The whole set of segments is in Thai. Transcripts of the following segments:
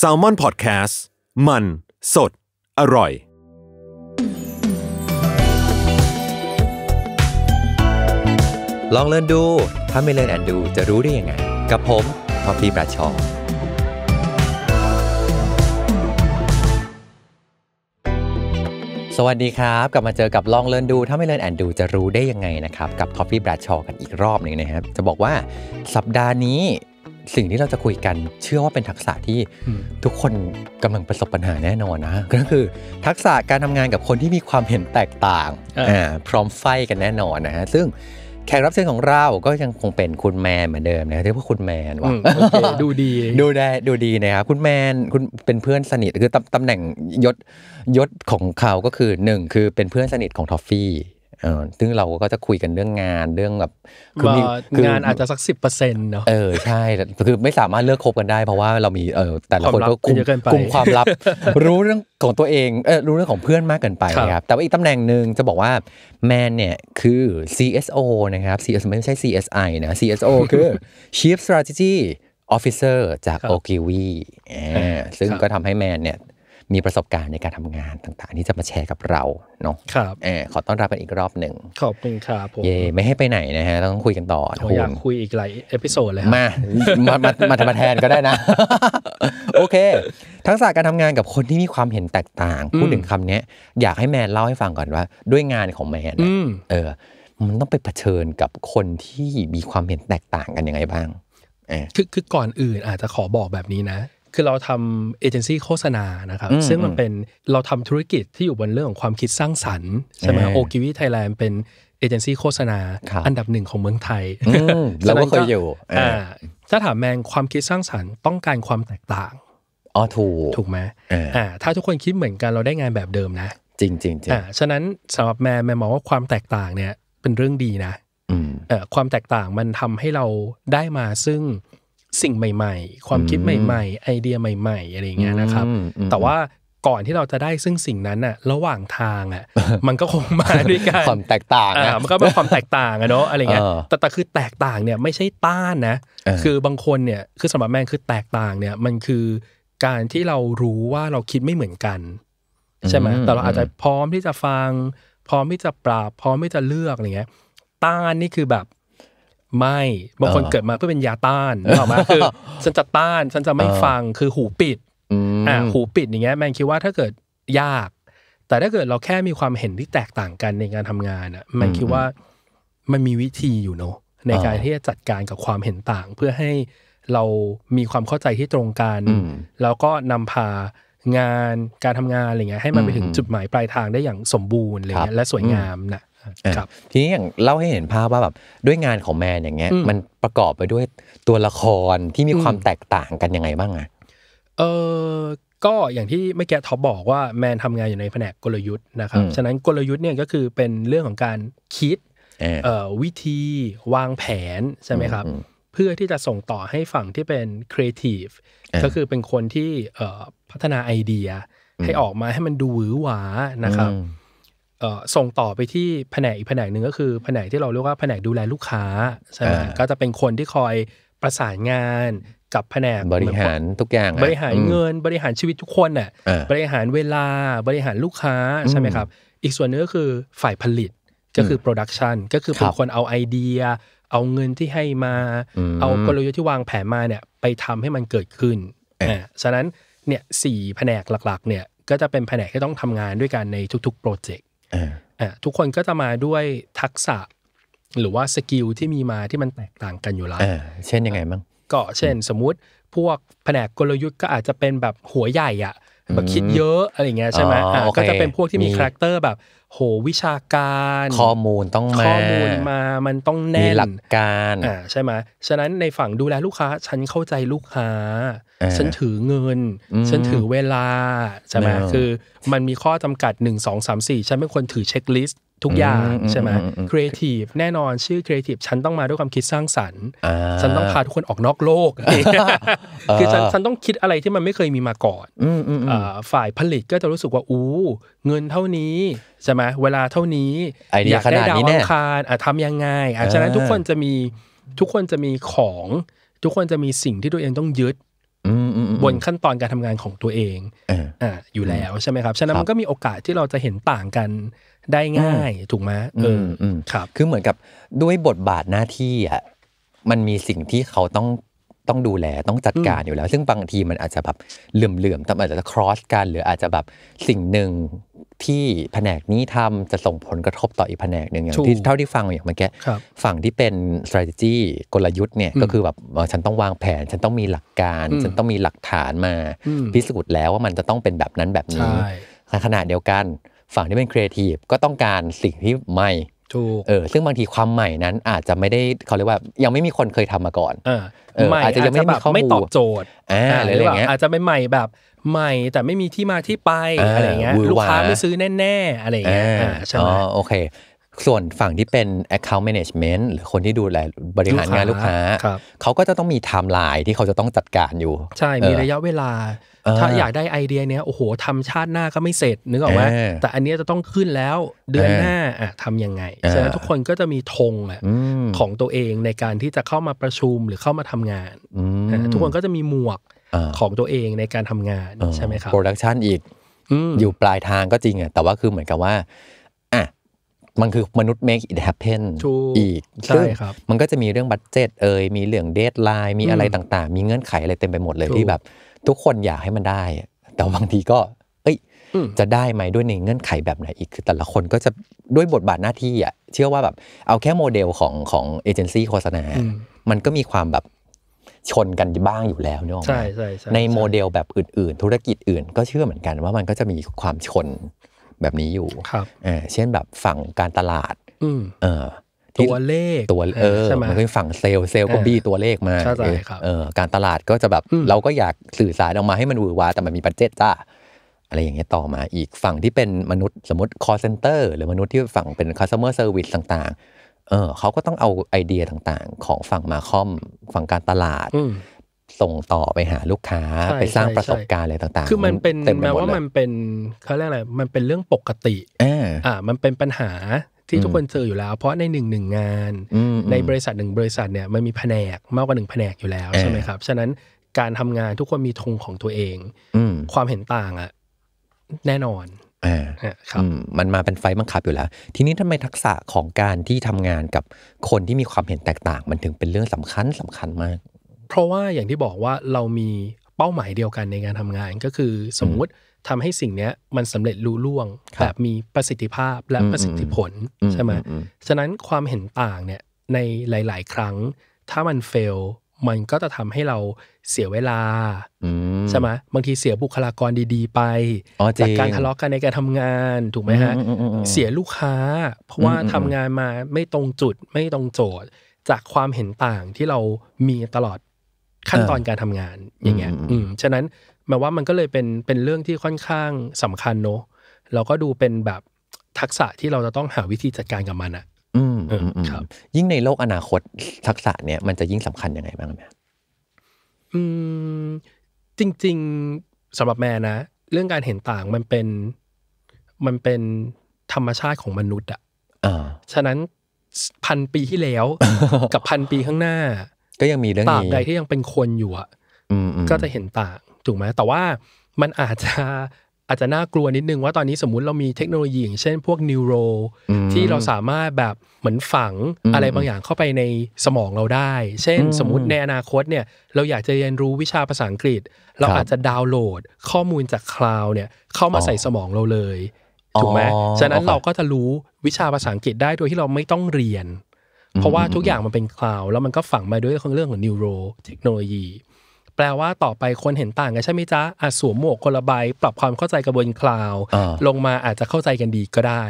s a l ม o n PODCAST มัน สด อร่อย ลองเล่นดู ถ้าไม่เล่นแอนดูจะรู้ได้ยังไงกับผมท็อปปี้ประชอสวัสดีครับ กลับมาเจอกับลองเลินดู ถ้าไม่เลินแอนดูจะรู้ได้ยังไงนะครับ กับท็อฟฟี่ r a d ชอกันอีกรอบหนึ่งนะครับ จะบอกว่าสัปดาห์นี้สิ่งที่เราจะคุยกันเชื่อว่าเป็นทักษะที่ทุกคนกำลังประสบปัญหาแน่นอนนะ ก็คือทักษะการทำงานกับคนที่มีความเห็นแตกต่างพร้อมไฟกันแน่นอนนะฮะซึ่งแขกรับเชิญของเราก็ยังคงเป็นคุณแมนเหมือนเดิมนะเรียกว่าคุณแมนว่ะดูดีดูได้ดูดีนะครับคุณแมนคุณเป็นเพื่อนสนิทคือตำตำแหน่งยศยศของเขาก็คือหนึ่งคือเป็นเพื่อนสนิทของทอฟฟี่ออซึ่งเราก็จะคุยกันเรื่องงาน เรื่องแบบคืองานอาจจะสักสิบเปอร์เซ็นต์เนาะ เออ ใช่คือไม่สามารถเลือกคบกันได้เพราะว่าเรามี เออแต่ละคนก็คุมคุมความลับ รู้เรื่องของตัวเอง เออ รู้เรื่องของเพื่อนมากเกินไปครับ แต่ว่าอีกตำแหน่งหนึ่งจะบอกว่าแมนเนี่ยคือ CSO นะครับ CSO ไม่ใช่ CSI นะ CSO คือ Chief Strategy Officer จาก o k i w i ซึ่งก็ทำให้แมนเนี่ยมีประสบการณ์ในการทำงานต่างๆ ที่จะมาแชร์กับเราเนาะ ครับ เออขอต้อนรับกันอีกรอบหนึ่ง ขอบคุณครับผม เย่ไม่ให้ไปไหนนะฮะ ต้องคุยกันต่อนุอยากคุยอีกหลายเอพิโซดเลยมา มา มามาแทนก็ได้นะ โอเค ทักษะการทำงานกับคนที่มีความเห็นแตกต่าง พูดถึงคำนี้อยากให้แมนเล่าให้ฟังก่อนว่า ด้วยงานของแมนเออ มันต้องไปเผชิญกับคนที่มีความเห็นแตกต่างกันยังไงบ้างคือคือก่อนอื่นอาจจะขอบอกแบบนี้นะคือเราทำเอเจนซี่โฆษณานะครับซึ่งมันเป็นเราทำธุรกิจที่อยู่บนเรื่องของความคิดสร้างสรรค์ใช่ไหมโอคิวิไทยแลนด์เป็นเอเจนซี่โฆษณาอันดับหนึ่งของเมืองไทยเราก็เคยอยู่ถ้าถามแมงความคิดสร้างสรรค์ต้องการความแตกต่างอ๋อถูกถูกไหมถ้าทุกคนคิดเหมือนกันเราได้งานแบบเดิมนะ จริงจริงอฉะนั้นสำหรับแมงแมงมองว่าความแตกต่างเนี่ยเป็นเรื่องดีนะความแตกต่างมันทำให้เราได้มาซึ่งสิ่งใหม่ ๆ ความคิดใหม่ ๆ ไอเดียใหม่ๆ อะไรเงี้ยนะครับ แต่ว่าก่อนที่เราจะได้ซึ่งสิ่งนั้นอะระหว่างทางอะมันก็คงมาด้วยกัน ความแตกต่างะมันก็เป็นความแตกต่างอะเนาะ อะไรเงี้ยแต่แต่คือแตกต่างเนี่ยไม่ใช่ต้านนะ คือบางคนเนี่ย คือสำหรับแม่คือแตกต่าง เนี่ยมันคือการที่เรารู้ว่าเราคิดไม่เหมือนกันใช่ไหมแต่เราอาจจะพร้อมที่จะฟัง พร้อมที่จะปรับ พร้อมที่จะเลือก อะไรเงี้ย ต้านนี่คือแบบไม่บางคนเกิดมาเพื่อเป็นยาต้านนึกออกมาคือฉันจะต้าน ฉันจะไม่ฟังคือหูปิดอ่าหูปิดอย่างเงี้ยแมงคิดว่าถ้าเกิดยาก แต่ถ้าเกิดเราแค่มีความเห็นที่แตกต่างกันในการทำงานอ่ะแมงคิดว่ามันมีวิธีอยู่เนาะในการที่จะจัดการกับความเห็นต่าง เพื่อให้เรามีความเข้าใจที่ตรงกันแล้วก็นำพางานการทำงานอะไรเงี้ยให้มันไปถึงจุดหมายปลายทางได้อย่างสมบูรณ์เลี้ยและสวยงามนะทีนี้อย่างเล่าให้เห็นภาพว่าแบบด้วยงานของแมนอย่างเงี้ย มันประกอบไปด้วยตัวละครที่มีความแตกต่างกันยังไงบ้างอ่ะเออก็อย่างที่เมื่อกี้ท็อปบอกว่าแมนทำงานอยู่ในแผนกกลยุทธ์นะครับฉะนั้นกลยุทธ์เนี่ยก็คือเป็นเรื่องของการคิด วิธีวางแผน ใช่ไหมครับ เพื่อที่จะส่งต่อให้ฝั่งที่เป็นครีเอทีฟก็คือเป็นคนที่พัฒนาไอเดียให้ออกมาให้มันดูหวือหวานะครับส่งต่อไปที่แผนกอีกแผนกหนึ่งก็คือแผนกที่เราเรียกว่าแผนกดูแลลูกค้าใช่ไหมก็จะเป็นคนที่คอยประสานงานกับแผนกบริหารทุกอย่างบริหารเงิน บริหารชีวิตทุกคนน่ะบริหารเวลาบริหารลูกค้าใช่ไหมครับอีกส่วนนึงก็คือฝ่ายผลิตก็คือโปรดักชันก็คือเป็นคนเอาไอเดีย เอาเงินที่ให้มา เอากลยุทธ์ที่วางแผนมาเนี่ยไปทำให้มันเกิดขึ้นอ่าฉะนั้นเนี่ยสี่แผนกหลักๆเนี่ยก็จะเป็นแผนกที่ต้องทำงานด้วยกันในทุกๆโปรเจกต์อ่าทุกคนก็จะมาด้วยทักษะหรือว่าสกิลที่มีมาที่มันแตกต่างกันอยู่แล้วเช่นยังไงบ้างก็เช่น สมมุติพวกแผนกกลยุทธ์ก็อาจจะเป็นแบบหัวใหญ่อ่ะแบบคิดเยอะอะไรเงี้ยใช่ไหมอ่าก็จะเป็นพวกที่มีคาแรคเตอร์แบบโหวิชาการข้อมูลต้องมา ข้อมูลมามันต้องแน่นหลักการอ่าใช่ไหมฉะนั้นในฝั่งดูแลลูกค้า ฉันเข้าใจลูกค้า ฉันถือเงิน ฉันถือเวลา ใช่ไหมคือ มันมีข้อจำกัด 1 2 3 4ฉันเป็นคนถือเช็คลิสต์ทุกอย่างใช่ไหมครีเอทีฟแน่นอนชื่อครีเอทีฟฉันต้องมาด้วยความคิดสร้างสรรค์ฉันต้องพาทุกคนออกนอกโลกคือฉันฉันต้องคิดอะไรที่มันไม่เคยมีมาก่อนฝ่ายผลิตก็จะรู้สึกว่าอู้เงินเท่านี้ใช่ไหมเวลาเท่านี้อยากได้ดาวอังคารทำยังไงฉะนั้นทุกคนจะมีทุกคนจะมีของ ทุกคนจะมีสิ่งที่ตัวเองต้องยึดบนขั้นตอนการทำงานของตัวเองอ่าอยู่แล้วใช่ไหมครับฉะนั้นมันก็มีโอกาสที่เราจะเห็นต่างกันได้ง่ายถูกไหมเออครับ คือเหมือนกับด้วยบทบาทหน้าที่อ่ะ มันมีสิ่งที่เขาต้องต้องดูแลต้องจัดการอยู่แล้ว ซึ่งบางทีมันอาจจะแบบเหลื่อมๆต่อาจจะครอสกัน หรืออาจจะแบบ สิ่งหนึ่งที่แผนกนี้ทำจะส่งผลกระทบต่ออีกแผนกหนึ่งอย่างที่เท่าที่ฟังอย่างเมื่อกี้ฝั่งที่เป็น strategy กลยุทธ์เนี่ย ก็คือแบบฉันต้องวางแผนฉันต้องมีหลักการฉันต้องมีหลักฐานมา พิสูจน์แล้วว่ามันจะต้องเป็นแบบนั้นแบบนี้ขนาดเดียวกันฝั่งที่เป็นครีเอทีฟก็ต้องการสิ่งที่ใหม่ ถูก เออ ซึ่งบางทีความใหม่นั้นอาจจะไม่ได้เขาเรียกว่ายังไม่มีคนเคยทำมาก่อนเอออาจจะยังไม่มีข้อมูลไม่ตอบโจทย์อ่าหรือแบบอาจจะไม่ใหม่แบบใหม่แต่ไม่มีที่มาที่ไปอะไรเงี้ย ลูกค้าไม่ซื้อแน่ ๆ อะไรเงี้ยใช่ไหมอ๋อโอเค ส่วนฝั่งที่เป็น account management หรือคนที่ดูแลบริหารงานลูกค้า เขาก็จะต้องมีไทม์ไลน์ที่เขาจะต้องจัดการอยู่ ใช่ มีระยะเวลาถ้าอยากได้ไอเดียเนี้ยโอ้โหทำชาติหน้าก็ไม่เสร็จนึกออกไหมแต่อันนี้จะต้องขึ้นแล้วเดือนหน้าอะทำยังไงฉะนั้นทุกคนก็จะมีธงอะของตัวเองในการที่จะเข้ามาประชุมหรือเข้ามาทำงานทุกคนก็จะมีหมวกของตัวเองในการทำงานใช่ไหมครับโปรดักชันอีกอยู่ปลายทางก็จริงอ่ะแต่ว่าคือเหมือนกับว่ามันคือมนุษย์ make it happen อีก ใช่ครับ มันก็จะมีเรื่องบัตเจตเอ่ยมีเรื่องเดทไลน์มีอะไรต่างๆ มีเงื่อนไขอะไรเต็มไปหมดเลยที่แบบ ทุกคนอยากให้มันได้ แต่บางทีก็ เอ้ยจะได้ไหมด้วยในเงื่อนไขแบบไหนอีกคือแต่ละคนก็จะด้วยบทบาทหน้าที่อ่ะเชื่อว่าแบบ เอาแค่โมเดลของของเอเจนซี่โฆษณา มันก็มีความแบบชนกันบ้างอยู่แล้วเนาะใช่ใช่ในโมเดลแบบอื่น ๆ ธุรกิจอื่นก็เชื่อเหมือนกันว่ามันก็จะมีความชนแบบนี้อยู่ ครับเช่นแบบฝั่งการตลาดเออตัวเลข ตัว เออมันก็ฝั่งเซลล์ เซลล์ก็บี้ตัวเลขมาเออการตลาดก็จะแบบ เราก็อยากสื่อสารออกมาให้มันวือวา แต่มันมีบัจเจตจ้าอะไรอย่างเงี้ยต่อมาอีกฝั่งที่เป็นมนุษย์สมมติ call center หรือมนุษย์ที่ฝั่งเป็น customer service ต่างๆเออเขาก็ต้องเอาไอเดียต่างๆ ของฝั่งมาคอม ฝั่งการตลาดส่งต่อไปหาลูกค้าไปสร้างประสบการณ์อะไรต่าง ๆ คือมันเป็นแม้ว่ามันเป็นเขาเรียกอะไร มันเป็นเรื่องปกติอ่า มันเป็นปัญหาที่ทุกคนเจออยู่แล้ว เพราะในหนึ่งหนึ่งงานในบริษัทหนึ่งบริษัทเนี่ยมันมีแผนกมากกว่าหนึ่งแผนกอยู่แล้วใช่ไหมครับ ฉะนั้นการทำงานทุกคนมีธงของตัวเองความเห็นต่างอ่ะแน่นอน อ่า ครับ มันมาเป็นไฟบังคับอยู่แล้ว ทีนี้ทำไมทักษะของการที่ทำงานกับคนที่มีความเห็นแตกต่าง มันถึงเป็นเรื่องสำคัญสำคัญมากเพราะว่าอย่างที่บอกว่าเรามีเป้าหมายเดียวกันในการทำงาน ก็คือสมมุติทำให้สิ่งนี้มันสำเร็จรู้ล่วงแบบมีประสิทธิภาพและประสิทธิผลใช่ไหมฉะนั้นความเห็นต่างเนี่ยในหลาย ๆ ครั้ง ถ้ามันเฟล มันก็จะทำให้เราเสียเวลาใช่ไหมบางทีเสียบุคลากรดี ๆ ไป จากการทะเลาะกันในการทำงานถูกไหมฮะเสียลูกค้า เพราะว่าทำงานมาไม่ตรงจุดไม่ตรงโจทย์ จากความเห็นต่างที่เรา มีตลอดขั้นตอนการทำงานอย่างเงี้ยอืมฉะนั้นหมายว่ามันก็เลยเป็นเป็นเรื่องที่ค่อนข้างสำคัญเนอะเราก็ดูเป็นแบบทักษะที่เราจะต้องหาวิธีจัดการกับมันอะอืมครับ ยิ่งในโลกอนาคตทักษะเนี่ยมันจะยิ่งสำคัญยังไงบ้างแม่อืมจริงๆสำหรับแม่นะ เรื่องการเห็นต่างมันเป็นมันเป็นธรรมชาติของมนุษย์อะอ่าฉะนั้นพันปีที่แล้วกับพันปีข้างหน้าก็ยังมีเรื่องนี้ตากใดที่ยังเป็นคนอยู่อ่ะก็จะเห็นต่าง ถูกไหมแต่ว่ามันอาจจะอาจจะน่ากลัวนิดนึงว่าตอนนี้สมมุติเรามีเทคโนโลยีอย่างเช่น พวกนิวโรที่เราสามารถแบบเหมือนฝังอะไรบางอย่างเข้าไปในสมองเราได้ เช่น สมมติในอนาคตเนี่ยเราอยากจะเรียนรู้วิชาภาษาอังกฤษ เราอาจจะดาวน์โหลด ข้อมูลจากคลาวเนี่ยเข้ามาใส่สมองเราเลย ถูกไหมฉะนั้นเราก็จะรู้วิชาภาษาอังกฤษได้โดยที่เราไม่ต้องเรียนเพราะว่าทุกอย่างมันเป็นคลาวแล้วมันก็ฝังมาด้วยเรื่องของนิวโรเทคโนโลยีแปลว่าต่อไปคนเห็นต่างกันใช่ไหมจ๊ะอาจสวมหมวกคนละใบปรับความเข้าใจกระบวนคลาวลงมาอาจจะเข้าใจกันดีก็ได้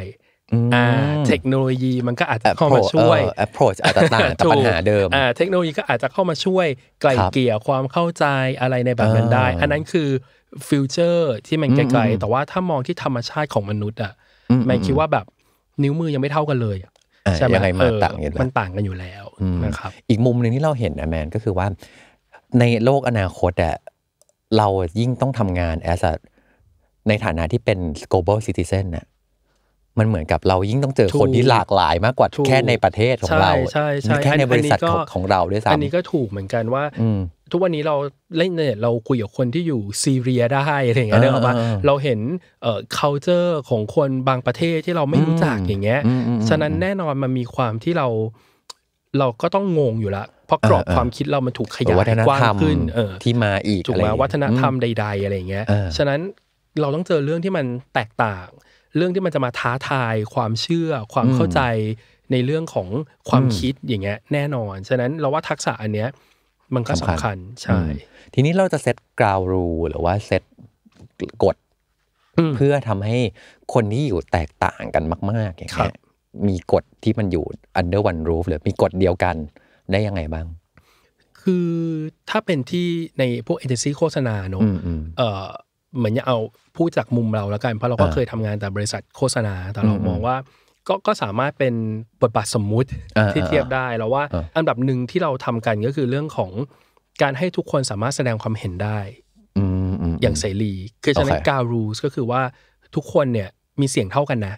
เทคโนโลยีมันก็อาจจะเข้ามาช่วย approach อาจจะต่างจากปัญหาเดิมอเทคโนโลยีก็อาจจะเข้ามาช่วย ไกลเกี่ยความเข้าใจอะไรในแบบนั้นได้ อันนั้นคือฟิวเจอร์ที่มันไกลๆแต่ว่าถ้ามองที่ธรรมชาติของมนุษย์อ่ะแมนคิดว่าแบบนิ้วมือยังไม่เท่ากันเลยใช่ไหมยังไงมาต่างกันมันต่างกันอยู่แล้วนะครับอีกมุมหนึ่งที่เราเห็นนะแมน ก็คือว่า ในโลกอนาคตอะเรายิ่งต้องทำงานแอสในฐานะที่เป็น global citizen น่ะ มันเหมือนกับเรายิ่งต้องเจอคนที่หลากหลายมากกว่า แค่ในประเทศของเราแค่ในบริษัทของเราด้วยซ้ำอันนี้ก็ถูกเหมือนกันว่าทุกวันนี้เราเล่นเนี่ยเราคุยกับคนที่อยู่ซีเรียได้อะไรอย่างเงี้ยเนอะว่าเราเห็นเอ่อ culture ของคนบางประเทศที่เราไม่รู้จักอย่างเงี้ย ฉะนั้นแน่นอนมันมีความที่เราเราก็ต้องงงอยู่ละ เพราะกรอบความคิดเรามันถูกขยายกว้างขึ้นเออที่มาอีกถูกไหมวัฒนธรรมใด ๆอะไรเงี้ย ฉะนั้นเราต้องเจอเรื่องที่มันแตกต่าง เรื่องที่มันจะมาท้าทาย ความเชื่อ ความเข้าใจในเรื่องของความคิดอย่างเงี้ยแน่นอนฉะนั้นเราว่าทักษะอันเนี้ยมันก็สำคัญ ใช่ ทีนี้เราจะเซตกราวรูหรือว่าเซตกฎ เพื่อทำให้คนที่อยู่แตกต่างกันมากๆอย่างเงี้ยมีกฎที่มันอยู่ under one roof หรือมีกฎเดียวกันได้ยังไงบ้าง คือถ้าเป็นที่ในพวกเอเจนซี่โฆษณาเนอะเหมือนจะเอาพูดจากมุมเราแล้วกันเพราะเราก็เคยทำงานแต่บริษัทโฆษณา แต่เรามองว่าก็ก็สามารถเป็นบทบาทสมมุติที่เทียบได้แล้วว่าอันดับหนึ่งที่เราทำกันก็คือเรื่องของการให้ทุกคนสามารถแสดงความเห็นได้อย่างเสรีคือฉะนั้นการรูสก็คือว่าทุกคนเนี่ยมีเสียงเท่ากันนะ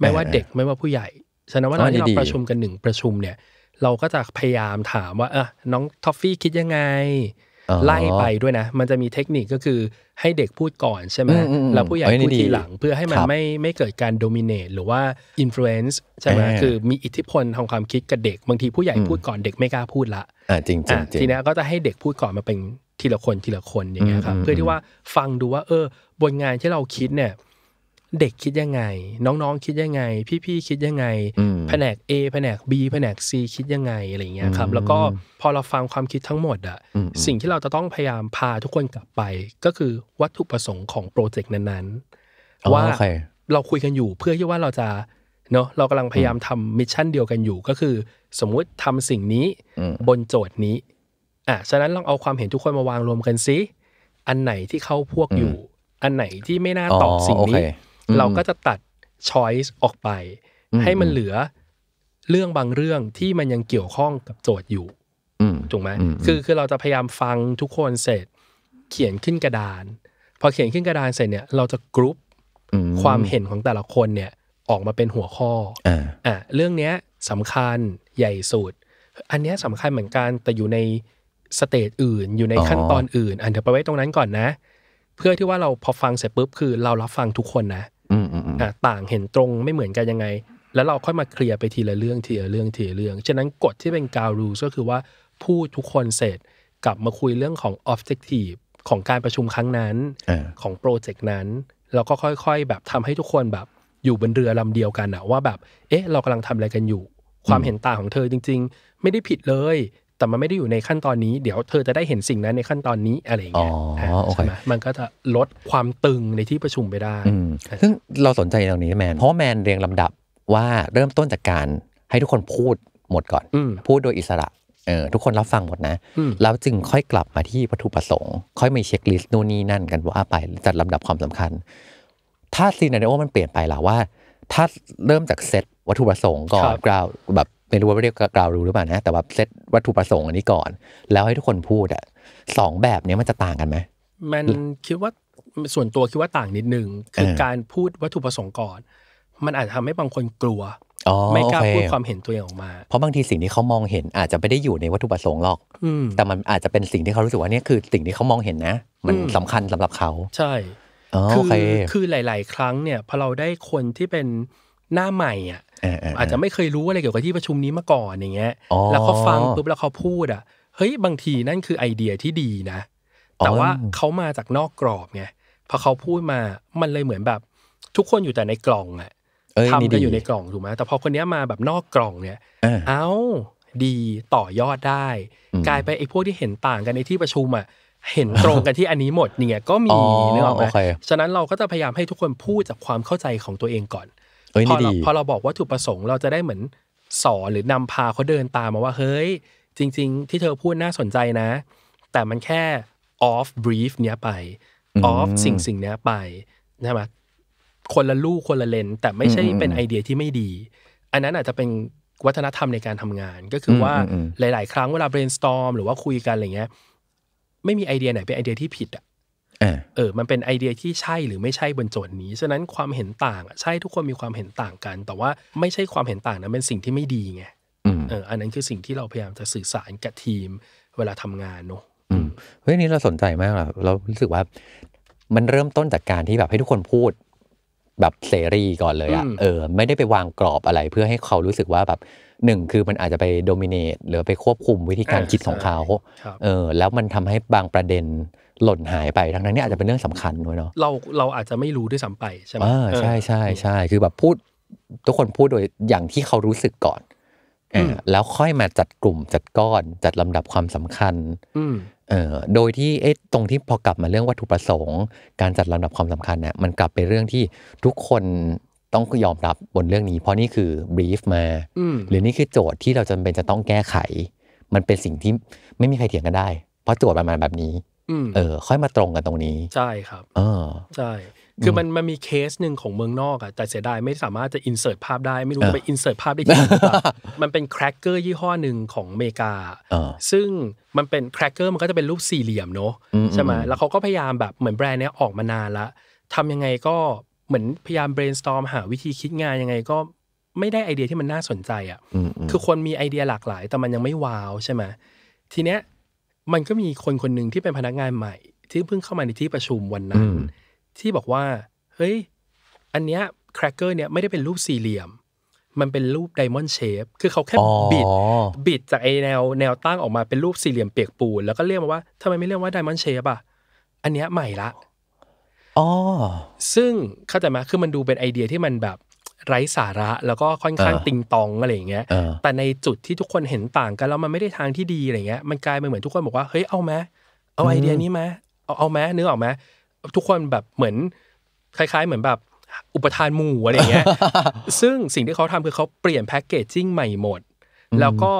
ไม่ว่าเด็กไม่ว่าผู้ใหญ่ฉะนั้นว่าตอนที่เราประชุมกันหนึ่งประชุมเนี่ย เราก็จะพยายามถามว่า เออน้องทอฟฟี่คิดยังไงไล่ไปด้วยนะ มันจะมีเทคนิคก็คือให้เด็กพูดก่อนใช่ไหม แล้วผู้ใหญ่พูดทีหลัง เพื่อให้มันไม่ไม่เกิดการโดมิเนตหรือว่าอิมโฟเอนซ์ใช่ไหมคือ มีอิทธิพลทางความคิดกับเด็ก บางทีผู้ใหญ่พูดก่อนเด็กไม่กล้าพูดละจริงจริงทีนี้ก็จะให้เด็กพูดก่อนมาเป็นทีละคนทีละคนอย่างเงี้ยครับ เพื่อที่ว่าฟังดูว่า เออบนงานที่เราคิดเนี่ยเด็กคิดยังไงน้องๆ คิดยังไง พี่ๆ คิดยังไงแผนก A แผนก B แผนก C คิดยังไง อะไรเงี้ยครับ แล้วก็พอเราฟังความคิดทั้งหมดอะสิ่งที่เราจะต้องพยายามพาทุกคนกลับไป ก็คือวัตถุประสงค์ของโปรเจกต์นั้นๆ ว่าเราคุยกันอยู่เพื่อที่ว่าเราจะเนาะเรากำลังพยายามทำมิชชั่นเดียวกันอยู่ก็คือสมมุติทำสิ่งนี้บนโจทย์นี้อ่ะฉะนั้นลองเอาความเห็นทุกคนมาวางรวมกันซิอันไหนที่เข้าพวกอยู่ อันไหนที่ไม่น่าตอบสิ่งนี้เราก็จะตัดช้อยส์ออกไป ให้มันเหลือเรื่องบางเรื่องที่มันยังเกี่ยวข้องกับโจทย์อยู่ถูกไหมคือคือเราจะพยายามฟังทุกคนเสร็จ เขียนขึ้นกระดานพอเขียนขึ้นกระดานเสร็จเนี่ยเราจะกรุ๊ปความเห็นของแต่ละคนเนี่ยออกมาเป็นหัวข้ออ่าเรื่องเนี้ยสำคัญใหญ่สุดอันเนี้ยสำคัญเหมือนกันแต่อยู่ในสเตจอื่นอยู่ในขั้นตอนอื่น อันเดี๋ยวไปไว้ตรงนั้นก่อนนะ เพื่อที่ว่าเราพอฟังเสร็จปุ๊บ คือ เรารับฟังทุกคนนะอ่าต่างเห็นตรงไม่เหมือนกันยังไง แล้วเราค่อยมาเคลียร์ไปทีละเรื่องทีละเรื่องทีละเรื่องฉะนั้นกฎที่เป็นการรูก็คือว่า พูดทุกคนเสร็จกลับมาคุยเรื่องของออฟเจกตีฟของการประชุมครั้งนั้นของโปรเจกต์นั้นเราก็ค่อยๆแบบทำให้ทุกคนแบบอยู่บนเรือลำเดียวกันอะว่าแบบเอ๊ะ เรากำลังทำอะไรกันอยู่ ความเห็นต่างของเธอจริงๆ ไม่ได้ผิดเลยแต่มันไม่ได้อยู่ในขั้นตอนนี้ เดี๋ยวเธอจะได้เห็นสิ่งนั้นในขั้นตอนนี้อะไรอย่างเงี้ยใช่ไหมมันก็จะลดความตึงในที่ประชุมไปได้ซึ่งเราสนใจตรงนี้แมนเพราะแมนเรียงลำดับว่าเริ่มต้นจากการให้ทุกคนพูดหมดก่อนพูดโดยอิสระเออทุกคนรับฟังหมดนะแล้วจึงค่อยกลับมาที่วัตถุประสงค์ ค่อยมีเช็คลิสต์นู่นนี่นั่นกันว่าไปจัดลำดับความสำคัญ ถ้าซีนาริโอมันเปลี่ยนไปรือว่า ถ้าเริ่มจากเซตวัตถุประสงค์ก่อนกราวแบบไม่รู้ว่าเรียกกล่าวรู้หรือเปล่านะ แต่ว่าเซตวัตถุประสงค์อันนี้ก่อน แล้วให้ทุกคนพูดอะสองแบบนี้มันจะต่างกันไหม มันคิดว่าส่วนตัวคิดว่าต่างนิดนึง คือการพูดวัตถุประสงค์ก่อน มันอาจจะทำให้บางคนกลัวไม่กล้าพูดความเห็นตัวเองออกมา เพราะบางที สิ่งที่เขามองเห็น อาจจะไม่ได้อยู่ในวัตถุประสงค์หรอกแต่มันอาจจะเป็นสิ่งที่เขารู้สึกว่านี่คือสิ่งที่เขามองเห็นนะ มันสำคัญสำหรับเขา ใช่คือคือหลาย ๆ ครั้งเนี่ย พอเราได้คนที่เป็นหน้าใหม่อ่ะอาจจะไม่เคยรู้อะไรเกี่ยวกับที่ประชุมนี้มาก่อนอย่างเงี้ย แล้วเขาฟังปุ๊บแล้วเขาพูดอ่ะ เฮ้ยบางทีนั่นคือไอเดียที่ดีนะ แต่ว่าเขามาจากนอกกรอบไง พอเขาพูดมา มันเลยเหมือนแบบทุกคนอยู่แต่ในกล่องอะทำกันอยู่ในกล่องถูกไหมแต่พอคนนี้มาแบบนอกกล่องเนี่ย เอ้าดีต่อยอดได้ กลายไปไอ้พวกที่เห็นต่างกันในที่ประชุมอ่ะ เห็นตรงกันที่อันนี้หมดเนี่ยก็มีนึกออกไหมฉะนั้นเราก็จะพยายามให้ทุกคนพูดจากความเข้าใจของตัวเองก่อนเอ้ยพอเราพอเราบอกวัตถุประสงค์เราจะได้เหมือนสอนหรือนำพาเขาเดินตามมาว่าเฮ้ย จริง ๆ ที่เธอพูดน่าสนใจนะ แต่มันแค่ออฟบรีฟเนี้ยไปออฟสิ่งสิ่งเนี้ยไปใช่ไหมคนละลูกคนละเลน แต่ไม่ใช่เป็นไอเดียที่ไม่ดี อันนั้นอาจจะเป็นวัฒนธรรมในการทำงาน ก็คือว่าหลายๆ ครั้งเวลา brainstorm หรือว่าคุยกันอะไรเงี้ยไม่มีไอเดียไหนเป็นไอเดียที่ผิดอ่ะเออ มันเป็นไอเดียที่ใช่หรือไม่ใช่บนโจทย์นี้ ฉะนั้นความเห็นต่างอ่ะใช่ทุกคนมีความเห็นต่างกัน แต่ว่าไม่ใช่ความเห็นต่างนะเป็นสิ่งที่ไม่ดีไงเออ อันนั้นคือสิ่งที่เราพยายามจะสื่อสารกับทีม เวลาทำงานเนอะเฮ้ยนี้เราสนใจมากเอาเรารู้สึกว่า มันเริ่มต้นจากการที่แบบให้ทุกคนพูดแบบเสรีก่อนเลยอ่ะเออ ไม่ได้ไปวางกรอบอะไร เพื่อให้เขารู้สึกว่าแบบหนึ่งคือมันอาจจะไปโดมิเนตหรือไปควบคุมวิธีการคิดของเขาเออ แล้วมันทำให้บางประเด็นหล่นหายไป ทั้งนั้นนี่อาจจะเป็นเรื่องสำคัญด้วยเนาะ เรา เราอาจจะไม่รู้ด้วยซ้าไปใช่ไหมอใช่ใช่ใช่ คือแบบพูดทุกคนพูดโดยอย่างที่เขารู้สึกก่อนอแล้วค่อยมาจัดกลุ่มจัดก้อนจัดลำดับความสำคัญเออโดยที่เอ๊ะตรงที่พอกลับมาเรื่องวัตถุประสงค์ การจัดลำดับความสำคัญเนี่ยมันกลับไปเรื่องที่ทุกคนต้องยอมรับบนเรื่องนี้ เพราะนี่คือบรีฟมา หรือนี่คือโจทย์ที่เราจำเป็นจะต้องแก้ไข มันเป็นสิ่งที่ไม่มีใครเถียงกันได้ เพราะโจทย์ประมาณแบบนี้เออ ค่อยมาตรงกันตรงนี้ ใช่ครับออใช่คือมันมันมีเคสหนึ่งของเมืองนอกอะแต่เสียดายไม่สามารถจะอินเสิร์ตภาพได้ ไม่รู้ไปอินเสิร์ตภาพได้ที่ไห่มันเป็นแครกเกอร์ยี่ห้อหนึ่งของอเมริกา ซึ่งมันเป็นแครกเกอร์มันก็จะเป็นรูปสี่เหลี่ยมเนอะใช่ไหมแล้วเขาก็พยายามแบบเหมือนแบรนด์เนี้ยออกมานานละทำยังไงก็เหมือนพยายาม brainstorm หาวิธีคิดงานยังไงก็ไม่ได้ไอเดียที่มันน่าสนใจอะ่ะคือคนมีไอเดียหลากหลายแต่มันยังไม่ว้าว ใช่ไหมทีเนี้ยมันก็มีคนคนหนึ่งที่เป็นพนักงานใหม่ ที่เพิ่งเข้ามาในที่ประชุมวันนั้น ที่บอกว่าเฮ้ยอันเนี้ยแครกเกอร์เนี่ยไม่ได้เป็นรูปสี่เหลี่ยม มันเป็นรูปไดมอนด์เชฟคือเขาแค่บิดบิดจากไอแนว แนวตั้งออกมา เป็นรูปสี่เหลี่ยมเปียกปูนแล้วก็เรียกว่าทำไมไม่เรียกว่าไดมอนด์เชฟอ่ะอันเนี้ยใหม่ละอ๋อซึ่งเข้าใจไหมคือมันดูเป็นไอเดียที่มันแบบไร้สาระแล้วก็ค่อนข้างติงตองอะไรอย่างเงี้ยแต่ในจุดที่ทุกคนเห็นต่างกันแล้วมันไม่ได้ทางที่ดีอะไรเงี้ยมันกลายเป็นเหมือนทุกคนบอกว่าเฮ้ยเอาไหมเอาไอเดียนี้ไหมเอาเอาไหมนึกออกไหมทุกคนแบบเหมือน คล้ายๆเหมือนแบบอุปทานหมู่อะไรเงี้ยซึ่งสิ่งที่เขาทำคือเขาเปลี่ยนแพ็กเกจจิ้งใหม่หมด แล้วก็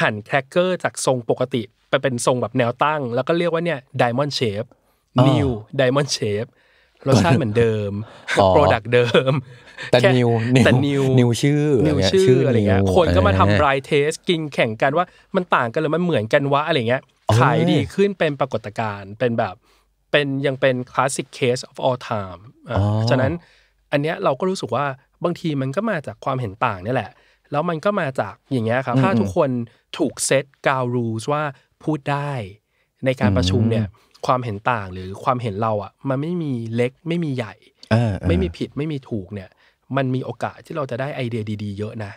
หั่นแครกเกอร์จากทรงปกติ ไปเป็นทรงแบบแนวตั้งแล้วก็เรียกว่าเนี่ยดิมอนเชฟนิวดิมอนเชฟรสชาติเหมือนเดิม โปรดักเดิม แต่นิวแต่นิวนิวชื่อนิวชื่ออะไรเงี้ย คนก็มาทำรายเทสกินแข่งกันว่ามันต่างกันหรือมันเหมือนกันวะอะไรเงี้ย ขายดีขึ้นเป็นปรากฏการณ์เป็นแบบเป็นยังเป็นคลาสสิกเคส of all time ฉะนั้นอันเนี้ยเราก็รู้สึกว่าบางทีมันก็มาจากความเห็นต่างนี่แหละ แล้วมันก็มาจากอย่างเงี้ยครับ ถ้าทุกคนถูกเซตกาวรูสว่าพูดได้ในการประชุมเนี่ยความเห็นต่างหรือความเห็นเราอ่ะ มันไม่มีเล็กไม่มีใหญ่ ไม่มีผิดไม่มีถูกเนี่ย มันมีโอกาสที่เราจะได้ไอเดียดีๆเยอะนะ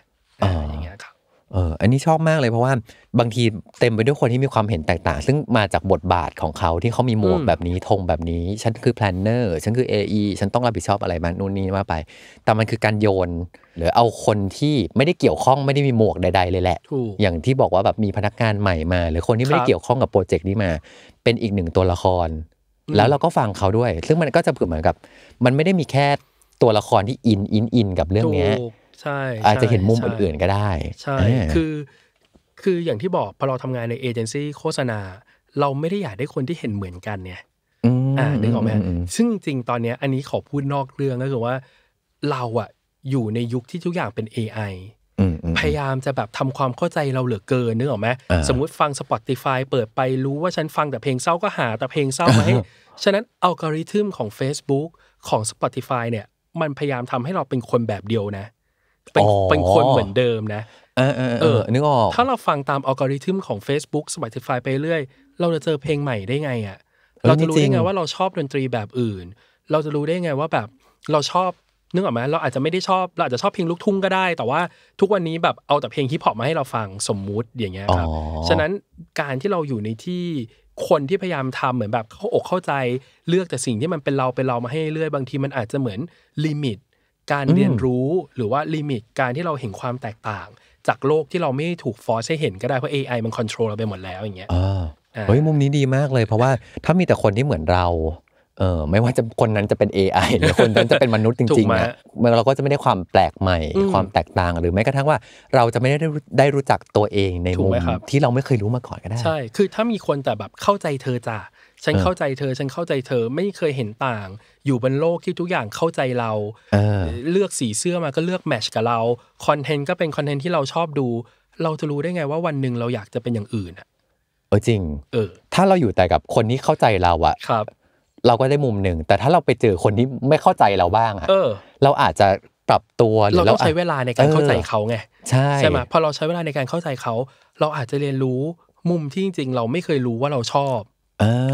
อย่างเงี้ยครับเออ อันนี้ชอบมากเลยเพราะว่าบางทีเต็มไปด้วยคนที่มีความเห็นแตกต่าง ซึ่งมาจากบทบาทของเขาที่เขามีหมวกแบบนี้ธงแบบนี้ ฉันคือแพลนเนอร์ฉันคือ AE ฉันต้องรับผิดชอบอะไรมานู่นนี่มาไปแต่มันคือการโยนหรือเอาคนที่ไม่ได้เกี่ยวข้องไม่ได้มีหมวกใด ๆ เลยแหละ อย่างที่บอกว่าแบบมีพนักงานใหม่มาหรือคนที่ไม่ได้เกี่ยวข้องกับโปรเจกต์นี้มา เป็นอีกหนึ่งตัวละคร แล้วเราก็ฟังเขาด้วยซึ่งมันก็จะเหมือนกับมันไม่ได้มีแค่ตัวละครที่อินอินอินกับเรื่องนี้ใช่อาจจะเห็นมุมอื่นๆก็ได้ ใช่ คือคืออย่างที่บอกพอเราทำงานในเอเจนซี่โฆษณา เราไม่ได้อยากได้คนที่เห็นเหมือนกันเนี่ยอ่านึกออกไหมซึ่งจริงตอนนี้อันนี้ขอพูดนอกเรื่องก็คือว่า เราอะอยู่ในยุคที่ทุกอย่างเป็น AI พยายามจะแบบทำความเข้าใจเราเหลือเกินนึกออกไหมสมมุติฟัง Spotify เปิดไปรู้ว่าฉันฟังแต่เพลงเศร้าก็หาแต่เพลงเศร้ามาให้ฉะนั้นอัลกอริทึมของ Facebook ของ Spotify เนี่ย มันพยายามทำให้เราเป็นคนแบบเดียวนะเป็นเป็นคนเหมือนเดิมนะ เออ เออ เออนึกออกถ้าเราฟังตามอัลกอริทึมของ Facebook Spotify ไปเรื่อยเราจะเจอเพลงใหม่ได้ไงอ่ะ เราจะรู้ได้ไงว่า เราชอบดนตรีแบบอื่น เราจะรู้ได้ไงว่าแบบเราชอบนึกออกไหมเราอาจจะไม่ได้ชอบเราอาจจะชอบเพลงลูกทุ่งก็ได้ แต่ว่าทุกวันนี้แบบเอาแต่เพลงฮิปฮอปมาให้เราฟังสมมุติอย่างเงี้ยครับ ฉะนั้นการที่เราอยู่ในที่คนที่พยายามทำเหมือนแบบเขาอกเข้าใจเลือกแต่สิ่งที่มันเป็นเราเป็นเรามาให้เรื่อย บางทีมันอาจจะเหมือนลิมิตการเรียนรู้หรือว่าลิมิตการที่เราเห็นความแตกต่าง จากโลกที่เราไม่ถูกฟอร์สให้เห็นก็ได้ เพราะ AI มันคอนโทรลเราไปหมดแล้วอย่างเงี้ยเฮ้ยมุมนี้ดีมากเลยเพราะว่าถ้ามีแต่คนที่เหมือนเราเออไม่ว่าจะคนนั้นจะเป็น AI หรือคนนั้นจะเป็นมนุษย์จริงๆนะเราก็จะไม่ได้ความแปลกใหม่ ความแตกต่างหรือแม้กระทั่งว่าเราจะไม่ได้ได้รู้จักตัวเองในมุมที่เราไม่เคยรู้มาก่อนก็ได้ใช่คือถ้ามีคนแต่แบบเข้าใจเธอจ้ะฉันเข้าใจเธอ ฉันเข้าใจเธอ ไม่เคยเห็นต่าง อยู่บนโลกที่ทุกอย่างเข้าใจเราเลือกสีเสื้อมาก็เลือกแมชกับเราคอนเทนต์ก็เป็นคอนเทนต์ที่เราชอบดู เราจะรู้ได้ไงว่าวันหนึ่งเราอยากจะเป็นอย่างอื่นอ่ะเออจริงเออถ้าเราอยู่แต่กับคนที่เข้าใจเราอะครับ เราก็ได้มุมหนึ่ง แต่ถ้าเราไปเจอคนที่ไม่เข้าใจเราบ้างอะ เออ เราอาจจะปรับตัวเราต้องใช้เวลาในการเข้าใจเขาไง ใช่ ใช่ไหมพอเราใช้เวลาในการเข้าใจเขา เราอาจจะเรียนรู้มุมที่จริง ๆ เราไม่เคยรู้ว่าเราชอบ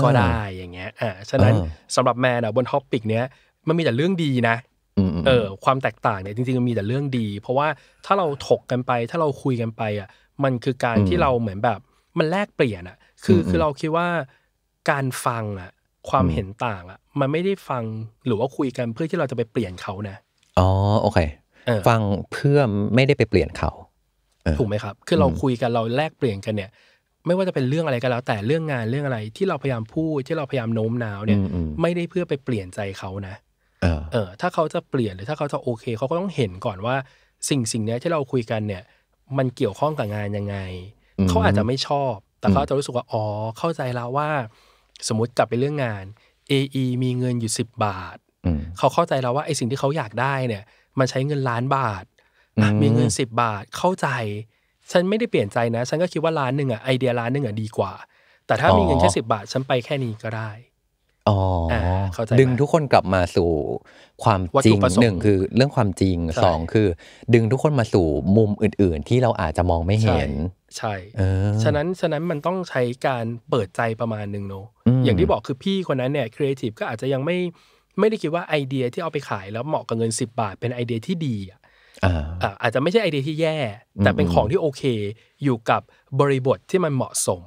ก็ได้อย่างเงี้ย อ่า ฉะนั้นสำหรับแมนอ่ะบนท็อปปิกเนี้ยมันมีแต่เรื่องดีนะเออ ความแตกต่างเนี่ยจริงๆมันมีแต่เรื่องดี เพราะว่าถ้าเราถกกันไป ถ้าเราคุยกันไป อ่ะ มันคือการที่เราเหมือนแบบมันแลกเปลี่ยนอ่ะคือคือเราคิดว่าการฟังอ่ะความเห็นต่างอ่ะมันไม่ได้ฟังหรือว่าคุยกันเพื่อที่เราจะไปเปลี่ยนเขานะอ๋อโอเคฟังเพื่อไม่ได้ไปเปลี่ยนเขา ถูกไหมครับ คือเราคุยกันเราแลกเปลี่ยนกันเนี่ยไม่ว่าจะเป็นเรื่องอะไรก็แล้ว แต่เรื่องงานเรื่องอะไรที่เราพยายามพูดที่เราพยายามโน้มน้าวเนี่ย ไม่ได้เพื่อไปเปลี่ยนใจเขานะเออถ้าเขาจะเปลี่ยนหรือถ้าเขาจะโอเค เขาก็ต้องเห็นก่อนว่า สิ่งสิ่งนี้ที่เราคุยกันเนี่ย มันเกี่ยวข้องกับงานยังไง เขาอาจจะไม่ชอบ แต่เขาจะรู้สึกว่าอ๋อเข้าใจแล้วว่า สมมติกลับไปเรื่องงาน AE มีเงินอยู่สิบบาทเขาเข้าใจแล้วว่าไอ้สิ่งที่เขาอยากได้เนี่ย มันใช้เงินล้านบาทมีเงินสิบบาทเข้าใจฉันไม่ได้เปลี่ยนใจนะ ฉันก็คิดว่า ร้านหนึ่งอ่ะไอเดียร้านหนึ่งอ่ะดีกว่า แต่ถ้ามีเงินแค่สิบบาทฉันไปแค่นี้ก็ได้ อ๋อ เขาดึงทุกคนกลับมาสู่ ความจริงหนึ่งคือเรื่องความจริงสองคือ ดึงทุกคนมาสู่มุมอื่นๆ ที่เราอาจจะมองไม่เห็น ใช่ฉะนั้นฉะนั้นมันต้องใช้การเปิดใจประมาณหนึ่งเนาะอย่างที่บอกคือพี่คนนั้นเนี่ยครีเอทีฟก็อาจจะยังไม่ไม่ได้คิดว่าไอเดียที่เอาไปขายแล้วเหมาะกับเงิน 10 บาทเป็นไอเดียที่ดีอ่ะอาจจะไม่ใช่ไอเดียที่แย่ แต่เป็นของที่โอเค อยู่กับบริบทที่มันเหมาะสม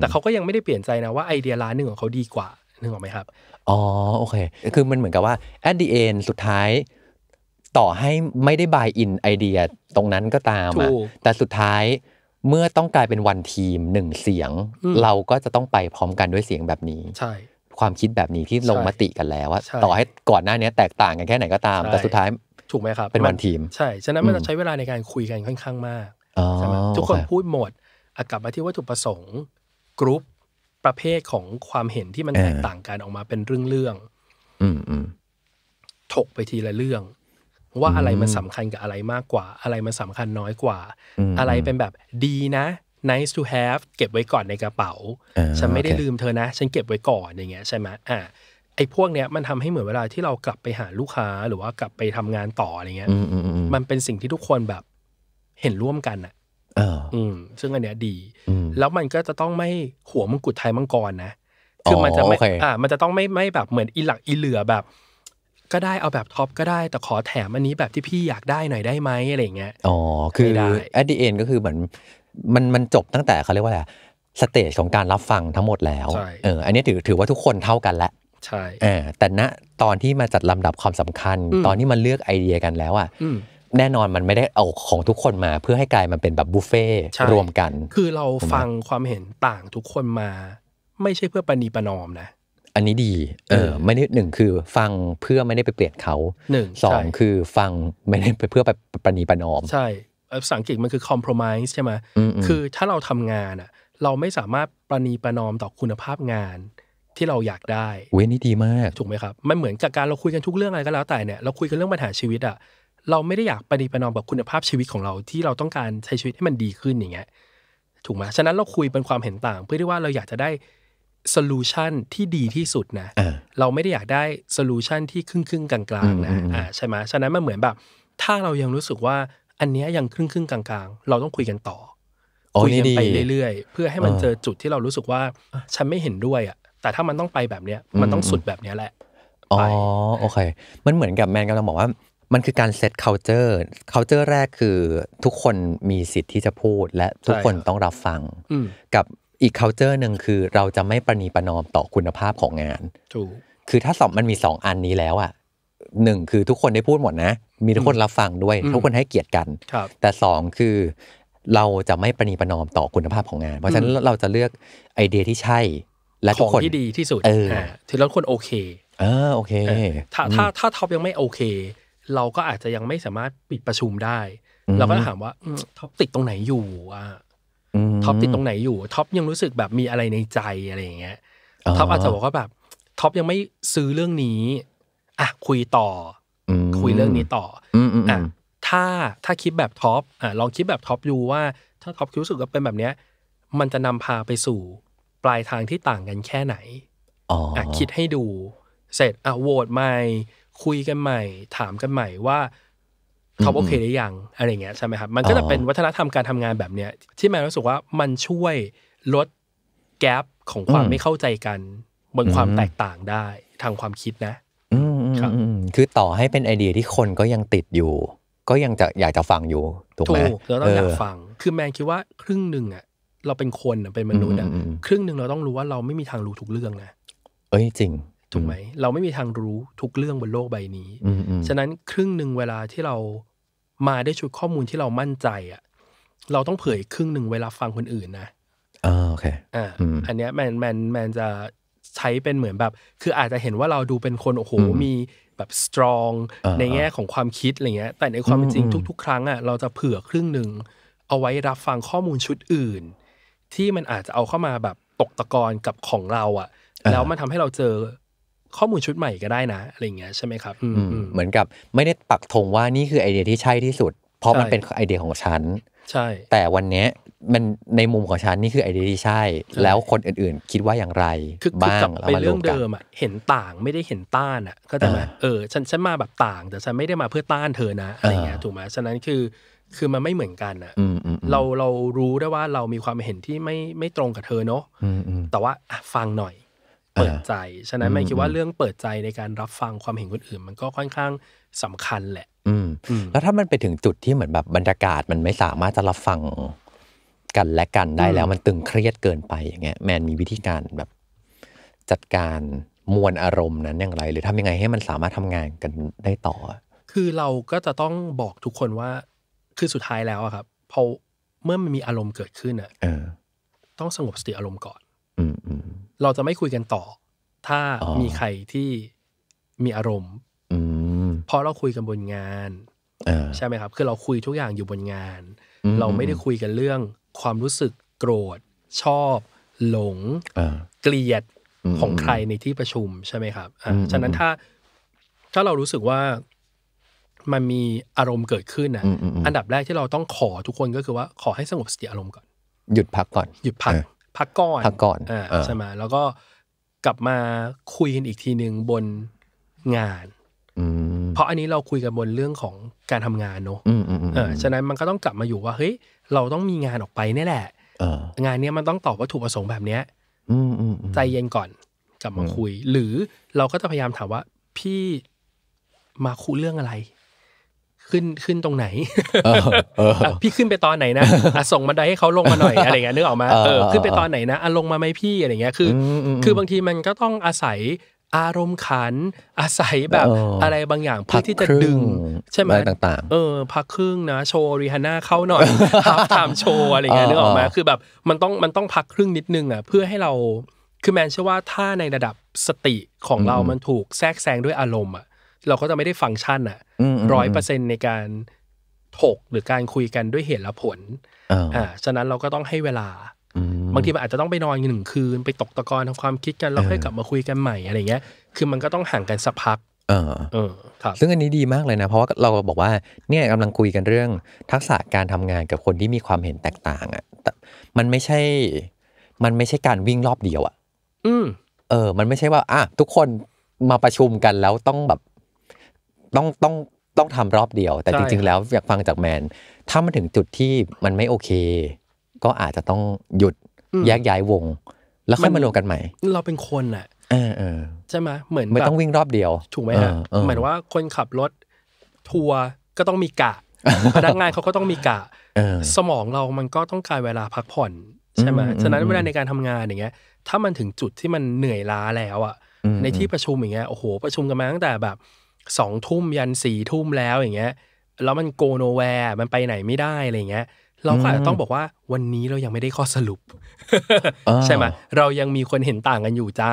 แต่เขาก็ยังไม่ได้เปลี่ยนใจนะว่าไอเดียร้านหนึ่งของเขาดีกว่านึกออกไหมครับ อ๋อ โอเค คือมันเหมือนกับว่า at the end สุดท้าย ต่อให้ไม่ได้บายอินไอเดียตรงนั้นก็ตาม แต่สุดท้ายเมื่อต้องกลายเป็นวันทีมหนึ่งเสียง เราก็จะต้องไปพร้อมกันด้วยเสียงแบบนี้ใช่ความคิดแบบนี้ที่ลงมติกันแล้วว่าต่อให้ก่อนหน้านี้แตกต่างกันแค่ไหนก็ตามแต่สุดท้ายถูกไหมครับเป็นวันทีม ใช่ ฉะนั้นมันจะใช้เวลาในการคุยกันค่อนข้างมากทุกคนพูดหมดกลับมาที่วัตถุประสงค์ กรุ๊ปประเภทของความเห็นที่มันแตกต่างกันออกมาเป็นเรื่องเื่องถกไปทีละเรื่อง ว่าอะไรมันสาคัญกับอะไรมากกว่า อะไรมันสาคัญน้อยกว่า อะไรเป็นแบบดีนะ nice to have เก็บไว้ก่อนในกระเป๋าฉันไม่ได้ลืมเธอนะ ฉันเก็บไว้ก่อนอย่างเงี้ยใช่ไหมอ่าไอ้พวกเนี้ยมันทำให้เหมือน เวลาที่เรากลับไปหาลูกค้าหรือว่ากลับไปทำงานต่ออะไรเงี้ย มันเป็นสิ่งที่ทุกคนแบบเห็นร่วมกันอ่ะอืมซึ่งอันเนี้ยดี แล้วมันก็จะต้องไม่หัวมังกุดไทยมังกรนะ คือมันจะไม่อ่า มันจะต้องไม่ไม่แบบเหมือนอีหลักอีเหลือแบบ ก็ได้เอาแบบท็อปก็ได้ แต่ขอแถมอันนี้แบบที่พี่อยากได้ หน่อยได้ไหมอะไรเงี้ย อ๋อ คือแอดดีเอ็นก็คือเหมือน มันมันจบตั้งแต่เขาเรียกว่าอะไรสเตจของการรับฟังทั้งหมดแล้วเอออันนี้ถือถือว่าทุกคนเท่ากันแล้วใช่แต่ณตอนที่มาจัดลำดับความสำคัญ ตอนที่มันเลือกไอเดียกันแล้วอ่ะแน่นอนมันไม่ได้เอาของทุกคนมาเพื่อให้กลายมันเป็นแบบบุฟเฟ่รวมกัน คือเราฟังความเห็นต่างทุกคนมา ไม่ใช่เพื่อปณีประนอมนะ อันนี้ดีเออไม่ได้หนึ่งคือฟังเพื่อไม่ได้ไปเปลี่ยนเขาหนึ่งสองคือฟังไม่ได้ไปเพื่อไปปณีประนอม ใช่ภาษาอังกฤษมันคือ compromise ใช่ไหมคือ ถ้าเราทำงานอ่ะ เราไม่สามารถปณีประนอมต่อคุณภาพงานที่เราอยากได้ เว้ยนี่ดีมากถูกไหมครับมันเหมือนกับการเราคุยกันทุกเรื่องอะไรก็แล้วแต่เนี่ย เราคุยกันเรื่องปัญหาชีวิตอะเราไม่ได้อยากปฏิปนอมกับคุณภาพชีวิตของเราที่เราต้องการใช้ชีวิตให้มันดีขึ้นอย่างเงี้ยถูกไหมฉะนั้นเราคุยเป็นความเห็นต่าง เพื่อที่ว่าเราอยากจะได้โซลูชันที่ดีที่สุดนะเราไม่ได้อยากได้โซลูชันที่ครึ่งครึ่งกลางกลางนะอ่าใช่ไหมฉะนั้นมันเหมือนแบบ ถ้าเรายังรู้สึกว่าอันนี้ยังครึ่งครึ่งกลางกลางเราต้องคุยกันต่อคุยกันไปเรื่อยๆเพื่อให้มันเจอจุดที่เรารู้สึกว่าฉันไม่เห็นด้วยอ่ะแต่ถ้ามันต้องไปแบบเนี้ย มันต้องสุดแบบเนี้ยแหละอ๋อ โอเค มันเหมือนกับแมนกำลังบอกว่า มันคือการเซต culture c u เตอร์แรกคือ ทุกคนมีสิทธิ์ที่จะพูด และทุกคนต้องรับฟัง กับอีก c u เตอร์หนึ่งคือเราจะไม่ประนีประนอมต่อคุณภาพของงานถูกคือถ้าสอบมันมีสองอันนี้แล้วอ่ะหนึ่งคือทุกคนได้พูดหมดนะ มีทุกคนรับฟังด้วย ทุกคนให้เกียรติกันแต่สองคือ เราจะไม่ประนีประนอมต่อคุณภาพของงาน เพราะฉะนั้นเราจะเลือกไอเดียที่ใช่และทุกคนที่ดีที่สุดถือแล้วคนโอเค เออโอเคถ้าถ้าถ้าท็อปยังไม่โอเค เราก็อาจจะยังไม่สามารถปิดประชุมได้ เราก็ถามว่าท็อปติดตรงไหนอยู่ อ่ะท็อปติดตรงไหนอยู่ ท็อปยังรู้สึกแบบมีอะไรในใจอะไรอย่างเงี้ย ท็อปอาจจะบอกว่าแบบท็อปยังไม่ซื้อเรื่องนี้อ่ะคุยต่อคุยเรื่องนี้ต่ออ่ะถ้าถ้าคิดแบบท็อปอ่ะลองคิดแบบท็อปดูว่าถ้าท็อปคิดรู้สึกว่าเป็นแบบเนี้ยมันจะนำพาไปสู่ปลายทางที่ต่างกันแค่ไหนอ๋อคิดให้ดู เสร็จอ่ะโหวตใหม่คุยกันใหม่ ถามกันใหม่ว่าเขาโอเคหรือยังอะไรเงี้ยใช่ไหมครับ มันก็จะเป็นวัฒนธรรมการทำงานแบบเนี้ย ที่แมนรู้สึกว่ามันช่วยลดแกลบของความไม่เข้าใจกันบนความแตกต่างได้ทางความคิดนะคคือต่อให้เป็นไอเดียที่คนก็ยังติดอยู่ ก็ยังจะอยากจะฟังอยู่ถูกไหมถูกแล้วต้องอยากฟัง คือแมนคิดว่าครึ่งหนึ่งอ่ะเราเป็นคนเป็นมนุษย์อ่ะครึ่งหนึ่งเราต้องรู้ว่าเราไม่มีทางรู้ทุกเรื่องนะเอ้ยจริง ถูกไหมเราไม่มีทางรู้ทุกเรื่องบนโลกใบนี้ฉะนั้นครึ่งหนึ่งเวลาที่เรามาได้ชุดข้อมูลที่เรามั่นใจอ่ะเราต้องเผยครึ่งหนึ่งเวลาฟังคนอื่นนะอ่าโอเคอ่าอันเนี้ยแมนแมนแมนจะใช้เป็นเหมือนแบบ คืออาจจะเห็นว่าเราดูเป็นคนโอ้โหมีแบบสตรอง ในแง่ของความคิดอะไรเงี้ย แต่ในความเป็นจริงทุกๆครั้งอ่ะเราจะเผื่อครึ่งหนึ่งเอาไว้รับฟังข้อมูลชุดอื่นที่มันอาจจะเอาเข้ามาแบบตกตะกอนกับของเราอ่ะ แล้วมันทำให้เราเจอข้อมูลชุดใหม่ก็ได้นะอะไรเงี้ยใช่ไหมครับเหมือนกับไม่ได้ปักธงว่านี่คือไอเดียที่ใช่ที่สุด เพราะมันเป็นไอเดียของฉัน ใช่ แต่วันนี้มันในมุมของฉันนี่คือไอเดียที่ใช่ แล้วคนอื่นๆ คิดว่าอย่างไรบ้างเป็นเรื่องเดิมอ่ะเห็นต่างไม่ได้เห็นต้านอ่ะก็แต่เออฉันฉันมาแบบต่างแต่ฉันไม่ได้มาเพื่อต้านเธอนะอะไรเงี้ยถูกไหมฉะนั้นคือคือมันไม่เหมือนกันอะเราเรารู้ได้ว่าเรามีความเห็นที่ไม่ไม่ตรงกับเธอเนาะแต่ว่าฟังหน่อย เปิดใจ ฉะนั้นไม่คิดว่าเรื่องเปิดใจในการรับฟังความเห็นคนอื่น มันก็ค่อนข้างสำคัญแหละ อืแล้วถ้ามันไปถึงจุดที่เหมือนแบบบรรยากาศมันไม่สามารถจะรับฟังกันและกันได้แล้ว มันตึงเครียดเกินไปอย่างเงี้ยแมนมีวิธีการแบบจัดการมวลอารมณ์นั้นอย่างไร หรือทำยังไงให้มันสามารถทำงานกันได้ต่อ คือเราก็จะต้องบอกทุกคนว่าคือสุดท้ายแล้วอะครับพอเมื่อมันมีอารมณ์เกิดขึ้นอะต้องสงบสติอารมณ์ก่อนเราจะไม่คุยกันต่อ ถ้ามีใครที่มีอารมณ์เพราะเราคุยกันบนงานใช่ไหมครับคือเราคุยทุกอย่างอยู่บนงาน เราไม่ได้คุยกันเรื่อง ความรู้สึกโกรธ ชอบ หลงเกลียดของใครในที่ประชุมใช่ไหมครับฉะนั้นถ้าถ้าเรารู้สึกว่ามันมีอารมณ์เกิดขึ้นนะอันดับแรกที่เราต้องขอทุกคนก็คือว่าขอให้สงบสติอารมณ์ก่อน หยุดพักก่อน หยุดพัก พักก่อนพักก่อนอ่าใช่ไหมแล้วก็กลับมาคุยกันอีกทีหนึ่งบนงาน เพราะอันนี้เราคุยกันบนเรื่องของการทำงานเนอะเออฉะนั้นมันก็ต้องกลับมาอยู่ว่าเฮ้ยเราต้องมีงานออกไปนี่แหละงานนี้มันต้องตอบวัตถุประสงค์แบบเนี้ยใจเย็นก่อนกลับมาคุย หรือเราก็จะพยายามถามว่า พี่มาคุยเรื่องอะไรขึ้น ขึ้นตรงไหน พี่ขึ้นไปตอนไหนนะส่งบันไดให้เขาลงมาหน่อยอะไรเงี้ยนึกออกมาเออ ขึ้นไปตอนไหนนะอลงมาไหมพี่ อะไรเงี้ย คือ คือบางทีมันก็ต้องอาศัยอารมณ์ขัน อาศัยแบบอะไรบางอย่างเพื่อที่จะดึงใช่ไหมต่างๆเออ พักครึ่งนะ โชว์ริฮาน่าเข้าหน่อยฮับไทม์โชว์อะไรเงี้ยนึกออกมาคือแบบมันต้องมันต้องพักครึ่งนิดนึงอ่ะเพื่อให้เรา คือแมนเชื่อว่าถ้าในระดับสติของเรามันถูกแทรกแซงด้วยอารมณ์อ่ะเราก็จะไม่ได้ฟังก์ชัน อ่ะร้อยเปอร์เซ็นในการถกหรือการคุยกันด้วยเหตุและผลอ่าฉะนั้นเราก็ต้องให้เวลา บางทีมันอาจจะต้องไปนอนหนึ่งคืนไปตกตะกอนทำความคิดกัน แล้วค่อยกลับมาคุยกันใหม่อะไรเงี้ยคือมันก็ต้องห่างกันสักพัก เออเออครับ ซึ่งอันนี้ดีมากเลยนะ เพราะว่าเราบอกว่าเนี่ยกำลังคุยกันเรื่อง ทักษะการทำงานกับคนที่มีความเห็นแตกต่าง อ่ะมันไม่ใช่ มันไม่ใช่การวิ่งรอบเดียวอ่ะอืม เออมันไม่ใช่ว่าอ่ะทุกคนมาประชุมกันแล้วต้องแบบต้องต้องต้องทำรอบเดียว แต่จริงๆ แล้วอยากฟังจากแมน ถ้ามันถึงจุดที่มันไม่โอเค ก็อาจจะต้องหยุดแยกย้ายวง แล้วค่อยมารวมกันใหม่ เราเป็นคนอ่ะใช่ไหมเหมือนไม่ต้องวิ่งรอบเดียว ถูกไหมฮะเหมือนว่าคนขับรถทัวร์ก็ต้องมีกะพนักงานเขาก็ต้องมีกะสมองเรามันก็ต้องการเวลาพักผ่อนใช่ไหมฉะนั้นเวลาในการทำงานอย่างเงี้ยถ้ามันถึงจุดที่มันเหนื่อยล้าแล้วอ่ะในที่ประชุมอย่างเงี้ยโอ้โห ประชุมกันมาตั้งแต่แบบสองทุ่มยันสี่ทุ่มแล้วอย่างเงี้ยแล้วมันโกโนแวร์มันไปไหนไม่ได้อะไรเงี้ยเราอาจจะต้องบอกว่าวันนี้เรายังไม่ได้ข้อสรุป ใช่ไหมเรายังมีคนเห็นต่างกันอยู่จ้า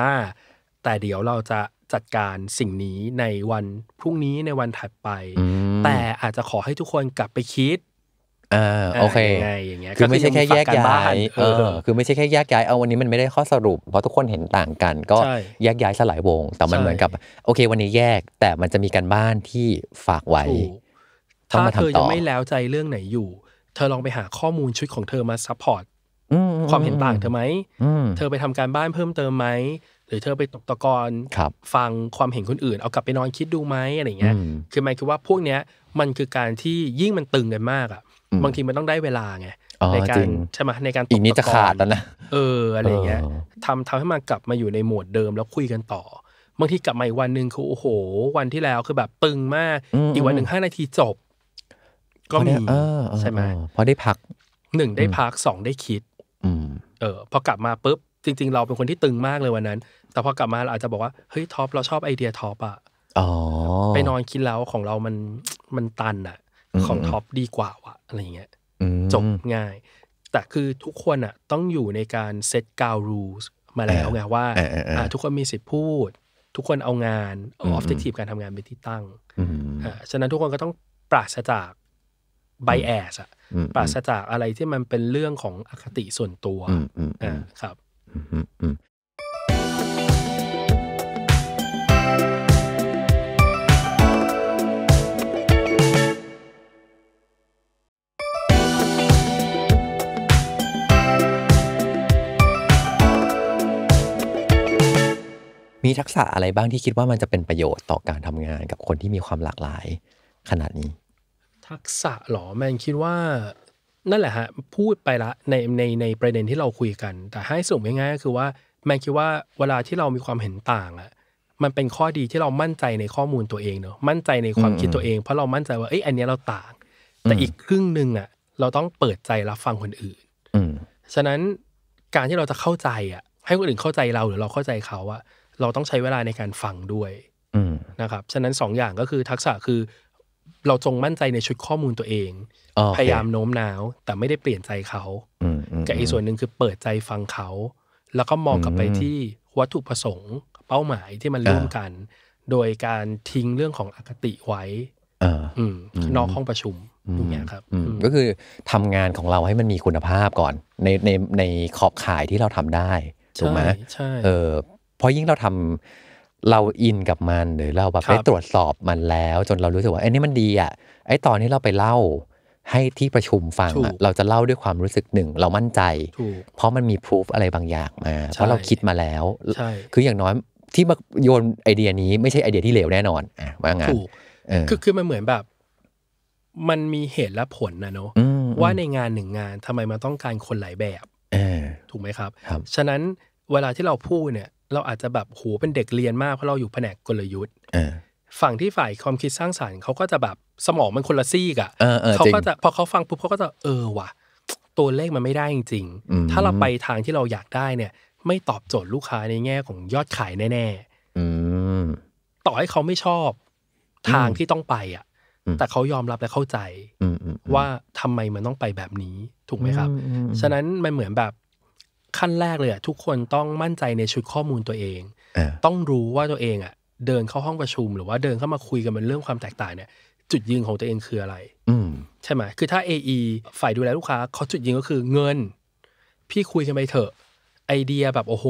แต่เดี๋ยวเราจะจัดการสิ่งนี้ในวันพรุ่งนี้ในวันถัดไป แต่อาจจะขอให้ทุกคนกลับไปคิดอ่าโอเค คือไม่ใช่แค่แยกย้ายเออคือไม่ใช่แค่แยกย้าย เอาวันนี้มันไม่ได้ข้อสรุป เพราะทุกคนเห็นต่างกัน ก็แยกย้ายสลายวง แต่มันเหมือนกับ โอเค วันนี้แยก แต่มันจะมีการบ้านที่ฝากไว้ ถ้าเธอยังไม่แล้วใจเรื่องไหนอยู่เธอลองไปหาข้อมูลชุดของเธอมาซัพพอร์ตความเห็นต่างเธอไหมเธอไปทำการบ้านเพิ่มเติมไหมหรือเธอไปตกตะกอนฟังความเห็นคนอื่นเอากลับไปนอนคิดดูไหมอะไรเงี้ย คือหมายคือว่าพวกเนี้ย มันคือการที่ยิ่งมันตึงกันมากอ่ะบางทีมันต้องได้เวลาไงในการใช่ไหมในการตะกนี้จะขาดแล้วนะ เออ อะไรเงี้ยทำทำให้มันกลับมาอยู่ในโหมดเดิมแล้วคุยกันต่อบางทีกลับมาอีกวันหนึ่งคือโอ้โหวันที่แล้วคือแบบตึงมาก อีกวันหนึ่งห้านาทีจบ ก็มีใช่ไหมพอได้พักหนึ่งได้พักสองได้คิดเออ พอกลับมาปุ๊บจริง ๆ เราเป็นคนที่ตึงมากเลยวันนั้น แต่พอกลับมาเราอาจจะบอกว่าเฮ้ยท็อปเราชอบไอเดียท็อปอะไปนอนคิดแล้วของเรามันมันตันอะของท็อปดีกว่าวะอะไรเงี้ยจบง่าย แต่คือทุกคนอ่ะต้องอยู่ในการเซตกาวรูสมาแล้วไงว่าทุกคนมีสิทธิพูดทุกคนเอางานออฟเทคทีฟการทำงานเป็นที่ตั้งอ่าฉะนั้นทุกคนก็ต้องปราศจากไบแอสอะปราศจากอะไรที่มันเป็นเรื่องของอคติส่วนตัวอ่าครับมีทักษะอะไรบ้างที่คิดว่ามันจะเป็นประโยชน์ต่อการทำงานกับคนที่มีความหลากหลายขนาดนี้ ทักษะหรอแมนคิดว่า นั่นแหละฮะ พูดไปละในในในประเด็นที่เราคุยกัน แต่ให้สรุปง่ายๆก็คือว่าแมนคิดว่าเวลาที่เรามีความเห็นต่างอะมันเป็นข้อดีที่เรามั่นใจในข้อมูลตัวเองเนอะมั่นใจในความคิดตัวเองเพราะเรามั่นใจว่าเอ้ยอันนี้เราต่าง แต่อีกครึ่งหนึ่งอะเราต้องเปิดใจรับฟังคนอื่นฉะนั้นการที่เราจะเข้าใจอะให้คนอื่นเข้าใจเราหรือเราเข้าใจเขาอะเราต้องใช้เวลาในการฟังด้วยนะครับ ฉะนั้นสองอย่างก็คือทักษะคือเราจงมั่นใจในชุดข้อมูลตัวเอง พยายามโน้มน้าว แต่ไม่ได้เปลี่ยนใจเขากับอีกส่วนหนึ่งคือเปิดใจฟังเขา แล้วก็มองกลับไปที่ วัตถุประสงค์ เป้าหมายที่มันร่วมกัน โดยการทิ้งเรื่องของอคติไว้นอกห้องประชุมอย่างเงี้ยครับก็คือทำงานของเราให้มันมีคุณภาพก่อน ในในในขอบข่ายที่เราทำได้ถูกไหมใช่เออเพราะยิ่งเราทำเราอินกับมันหรือเราแบบไปตรวจสอบมันแล้ว จนเรารู้สึกว่าไอ้นี่มันดีอ่ะไอ้ตอนที่เราไปเล่าให้ที่ประชุมฟังอ่ะเราจะเล่าด้วยความรู้สึกหนึ่ง เรามั่นใจเพราะมันมีพิสูจอะไรบางอย่างมาเพราะเราคิดมาแล้ว คืออย่างน้อยที่มาโยนไอเดียนี้ไม่ใช่ไอเดียที่เหลวแน่นอนอ่ะว่างานคือคือมันเหมือนแบบ มันมีเหตุและผลนะเนาะว่าในงานหนึ่งงานทำไมมันต้องการคนหลายแบบถูกไหมครับ ฉะนั้นเวลาที่เราพูดเนี่ยเราอาจจะแบบโหเป็นเด็กเรียนมากเพราะเราอยู่แผนกกลยุทธ์ฝั่งที่ฝ่ายความคิดสร้างสารรค์เขาก็จะแบบสมองมันคนละซีกอ่ะเขาก็จะพอเขาฟังปุ๊บเขาก็จะเออว่ะตัวเลขมันไม่ได้จริงๆถ้าเราไปทางที่เราอยากได้เนี่ย ไม่ตอบโจทย์ลูกค้าในแง่ของยอดขายแน่ๆต่อให้เขาไม่ชอบทางที่ต้องไปอ่ะแต่เขายอมรับและเข้าใจว่าทำไมมันต้องไปแบบนี้ ถูกไหมครับฉะนั้นมันเหมือนแบบขั้นแรกเลยทุกคนต้องมั่นใจในชุดข้อมูลตัวเองต้องรู้ว่าตัวเองอ่ะเดินเข้าห้องประชุมหรือว่าเดินเข้ามาคุยกันเป็นเรื่องความแตกต่าง เนี่ยจุดยืนของตัวเองคืออะไรใช่ไหมคือถ้า AE ฝ่ายดูแลลูกค้าเขาจุดยืนก็คือเงิน พี่คุยกันไปเถอะไอเดียแบบโอ้โห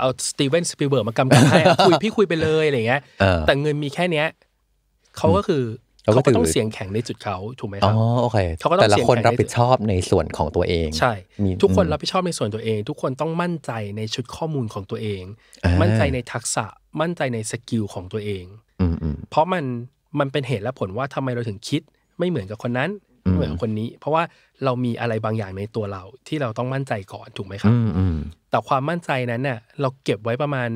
เอาสตีเวนสปีเบิร์กมากำกับให้คุยพี่คุยไปเลยอะไรเงี้ยแต่เงินมีแค่เนี้ยเขาก็คือเขาก็ต้องเสียงแข็งในจุดเขาถูกไหมครับอ๋อโอเคเขาก็ต้องแต่ละคนรับผิดชอบในส่วนของตัวเอง ใช่ทุกคนรับผิดชอบในส่วนตัวเอง ทุกคนต้องมั่นใจในชุดข้อมูลของตัวเอง มั่นใจในทักษะมั่นใจในสกิลของตัวเองเพราะมันมันเป็นเหตุและผลว่าทำไมเราถึงคิดไม่เหมือนกับคนนั้นไม่เหมือนคนนี้ เพราะว่าเรามีอะไรบางอย่างในตัวเรา ที่เราต้องมั่นใจก่อนถูกไหมครับแต่ความมั่นใจนั้นเนี่ยเราเก็บไว้ประมาณ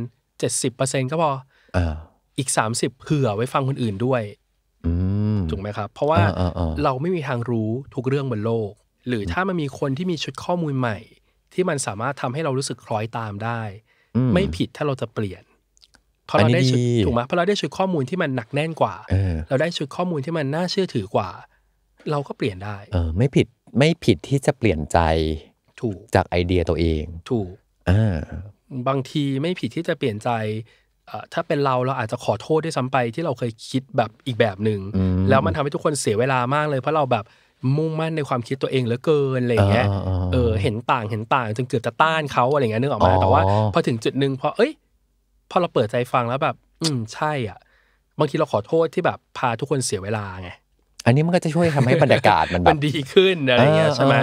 70%ก็พออีกสสามิบเผื่อไว้ฟังคนอื่นด้วย อืถูกไหมครับ เพราะว่าเราไม่มีทางรู้ทุกเรื่องบนโลก หรือถ้ามันมีคนที่มีชุดข้อมูลใหม่ ที่มันสามารถทำให้เรารู้สึกคล้อยตามได้ ไม่ผิดถ้าเราจะเปลี่ยน เพราะเราได้ชุดถูกไหมเพราะเราได้ชุดข้อมูลที่มันหนักแน่นกว่า เราได้ชุดข้อมูลที่มันน่าเชื่อถือกว่า เราก็เปลี่ยนได้ เออ ไม่ผิดไม่ผิดที่จะเปลี่ยนใจ ถูกจากไอเดียตัวเอง ถูกอ่าบางทีไม่ผิดที่จะเปลี่ยนใจถ้าเป็นเราเราอาจจะขอโทษด้วยซ้ำไปที่เราเคยคิดแบบอีกแบบหนึ่งแล้วมันทำให้ทุกคนเสียเวลามากเลย เพราะเราแบบมุ่งมั่นในความคิดตัวเองเหลือเกินอะไรเงี้ยเออ เห็นต่างเห็นต่างจนเกือบจะต้านเขาอะไรเงี้ยนึกออกมาแต่ว่าพอถึงจุดหนึ่งพอเอ้ยพอเราเปิดใจฟังแล้วแบบ อืม ใช่ อ่ะ บางทีเราขอโทษที่แบบพาทุกคนเสียเวลาไงอันนี้มันก็จะช่วยทำให้บรรยากาศมันมันดีขึ้นอะไรเงี้ยใช่ไหม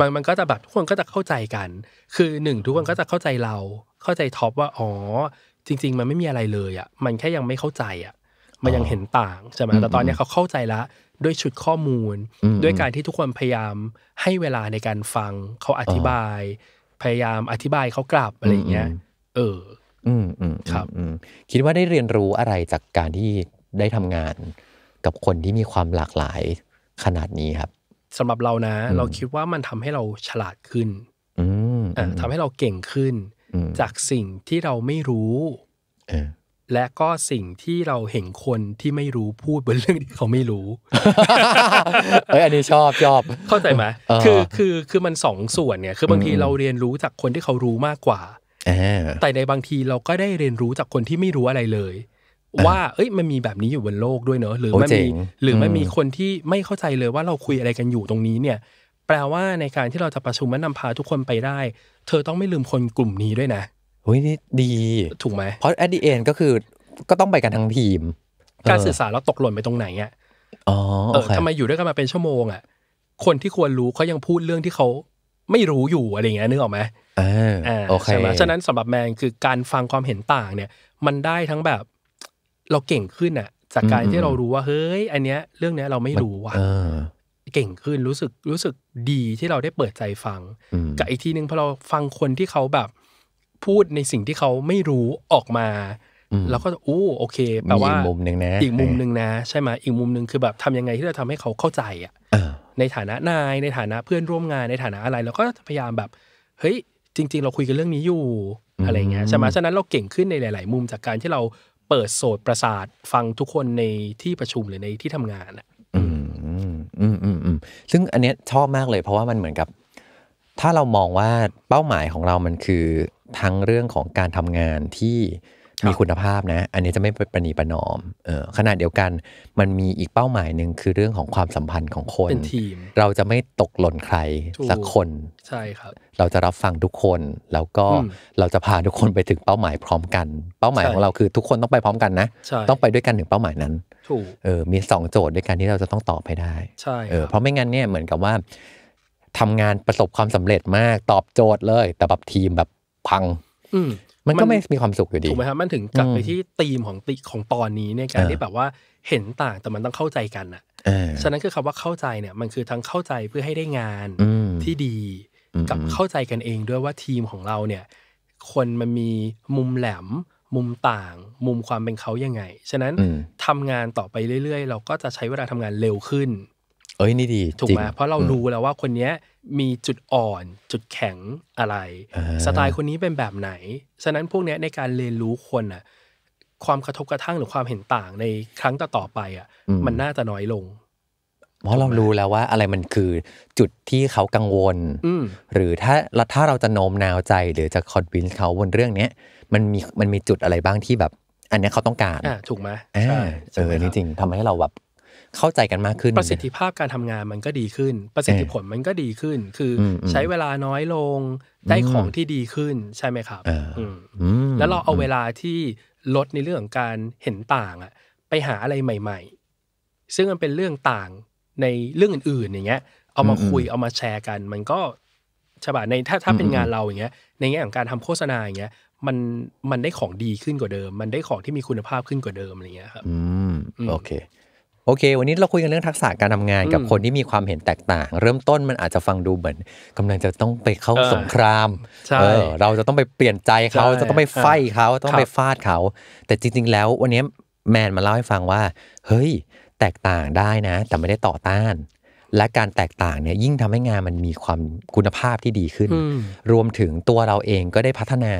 มันมันก็จะแบบทุกคนก็จะเข้าใจกัน คือหนึ่งทุกคนก็จะเข้าใจเราเข้าใจท็อปว่าอ๋อจริงๆ มันไม่มีอะไรเลยอ่ะ มันแค่ยังไม่เข้าใจอ่ะ มันยังเห็นต่างใช่ไหมแต่ตอนนี้ เขาเข้าใจละ ด้วยชุดข้อมูล ด้วยการที่ทุกคนพยายามให้เวลาในการฟังเขาอธิบาย พยายามอธิบายเขากลับอะไรเงี้ย เออ อืมอืมครับคิดว่าได้เรียนรู้อะไรจากการที่ได้ทำงาน กับคนที่มีความหลากหลายขนาดนี้ครับ สำหรับเรานะ เราคิดว่ามันทำให้เราฉลาดขึ้นอ่าทำให้เราเก่งขึ้นจากสิ่งที่เราไม่รู้และก็สิ่งที่เราเห็นคนที่ไม่รู้พูดบนเรื่องที่เขาไม่รู้ เอ้ยอันนี้ชอบชอบเข้าใจไหมคือคือคือมันสองส่วนเนี่ย คือบางทีเราเรียนรู้จากคนที่เขารู้มากกว่าแต่ในบางทีเราก็ได้เรียนรู้จากคนที่ไม่รู้อะไรเลย ว่าเอ้ยมันมีแบบนี้อยู่บนโลกด้วยเนอะหรือมันมีหรือมันมีคนที่ไม่เข้าใจเลยว่าเราคุยอะไรกันอยู่ตรงนี้เนี่ยแปลว่าในการที่เราจะประชุมและนำพาทุกคนไปได้ เธอต้องไม่ลืมคนกลุ่มนี้ด้วยนะเฮ้ยนี่ดีถูกไหมเพราะแอดดีเอ็นก็คือก็ต้องไปกันทั้งทีมการสื่อสารเราตกหล่นไปตรงไหนอ่ะอ๋อเออทำไมอยู่ด้วยกันมาเป็นชั่วโมงอ่ะคนที่ควรรู้เขายังพูดเรื่องที่เขาไม่รู้อยู่อะไรเงี้ยนึกออกไหมอ่าโอเคใช่ไหมฉะนั้นสำหรับแมนคือการฟังความเห็นต่างเนี่ย มันได้ทั้งแบบ เราเก่งขึ้นอ่ะจากการที่เรารู้ว่าเฮ้ยอันเนี้ย เรื่องเนี้ยเราไม่รู้ว่ะเก่งขึ้นรู้สึกรู้สึกดีที่เราได้เปิดใจฟังกับอีกทีหนึ่งพอเราฟังคนที่เขาแบบพูดในสิ่งที่เขาไม่รู้ออกมาแล้วก็อ้โอเคแปลว่าอีกมุมหนึ่งนะอีกมุมหนึ่งนะใช่ไหมอีกมุมหนึ่งคือแบบทำยังไงที่เราทำให้เขาเข้าใจอ่ะในฐานะนายในฐานะเพื่อนร่วมงานในฐานะอะไรเราก็พยายามแบบเฮ้ยจริง ๆ เราคุยกันเรื่องนี้อยู่อะไรเงี้ยใช่ไหมฉะนั้นเราเก่งขึ้นในหลาย ๆ มุมจากการที่เราเปิดโสดประสาทฟังทุกคนในที่ประชุมหรือในที่ทำงานอ่ะอืมอืมอืมซึ่งอันเนี้ยชอบมากเลยเพราะว่ามันเหมือนกับ ถ้าเรามองว่าเป้าหมายของเรามันคือทั้งเรื่องของการทำงานที่มีคุณภาพนะ อันนี้จะไม่ประนีประนอมเออขาดเดียวกันมันมีอีกเป้าหมายหนึ่งคือเรื่องของความสัมพันธ์ของคนเราจะไม่ตกหล่นใครสักคนใช่ครับเราจะรับฟังทุกคน แล้วก็เราจะพาทุกคนไปถึงเป้าหมายพร้อมกัน เป้าหมายของเราคือทุกคนต้องไปพร้อมกันนะต้องไปด้วยกันถึงเป้าหมายนั้นถูกเออ มีสองโจทย์ด้วยกันที่เราจะต้องตอบให้ได้ใช่เออเพราะไม่งั้นเนี่ยเหมือนกับว่า ทำงานประสบความสำเร็จมากตอบโจทย์เลย แต่แบบทีมแบบพัง อืมันก็ไม่มีความสุขอยู่ดีถูกไหมครับมันถึงกลับไปที่ธีมของติของตอนนี้ในการที่แบบว่าเห็นต่างแต่มันต้องเข้าใจกันอ่ะฉะนั้นคือคำว่าเข้าใจเนี่ยมันคือทั้งเข้าใจเพื่อให้ได้งานที่ดี กับเข้าใจกันเองด้วยว่าทีมของเราเนี่ย คนมันมีมุมแหลมมุมต่างมุมความเป็นเขายังไง ฉะนั้นทำงานต่อไปเรื่อยๆ เราก็จะใช้เวลาทำงานเร็วขึ้น เอ้ยนี่ดีถูกไหมเพราะเรารู้แล้วว่าคนนี้มีจุดอ่อน จุดแข็งอะไร สไตล์คนนี้เป็นแบบไหน ฉะนั้นพวกนี้ในการเรียนรู้คนอ่ะความกระทบกระทั่งหรือความเห็นต่าง ในครั้งต่อๆไปอ่ะ มันน่าจะน้อยลงเพราะเรารู้แล้วว่าอะไรมันคือจุดที่เขากังวลหรือถ้าเราถ้าเราจะโน้มน้าวใจ หรือจะคอนวินเขาบนเรื่องเนี้ยมันมีมันมีจุดอะไรบ้างที่แบบ อันนี้เขาต้องการถูกไหมอ่าเออริงจริง ทำให้เราแบบเข้าใจกันมากขึ้นประสิทธิภาพการทำงานมันก็ดีขึ้น ประสิทธิผลมันก็ดีขึ้น คือใช้เวลาน้อยลงได้ของที่ดีขึ้นใช่ไหมครับแล้วเราเอาเวลาที่ลดในเรื่ององการเห็นต่างอะไปหาอะไรใหม่ ๆ ซึ่งมันเป็นเรื่องต่างในเรื่องอื่นๆอย่างเงี้ยเอามาคุยเอามาแชร์กัน มันก็ฉบับในถ้าถ้าเป็นงานเราอย่างเงี้ย ในแง่ของการทำโฆษณาอย่างเงี้ยมันมันได้ของดีขึ้นกว่าเดิม มันได้ของที่มีคุณภาพขึ้นกว่าเดิมอะไรเงี้ยครับอืมโอเคโอเค วันนี้เราคุยกันเรื่องทักษะการทำงานกับคนที่มีความเห็นแตกต่าง เริ่มต้นมันอาจจะฟังดูเหมือนกำลังจะต้องไปเข้าสงครามเออเราจะต้องไปเปลี่ยนใจเขาจะต้องไปไฟเขา ต้องไปฟาดเขา แต่จริงๆ แล้ว วันนี้แมนมาเล่าให้ฟังว่าเฮ้ยแตกต่างได้นะ แต่ไม่ได้ต่อต้าน และการแตกต่างเนี่ยยิ่งทำให้งานมันมีความคุณภาพที่ดีขึ้น รวมถึงตัวเราเองก็ได้พัฒนา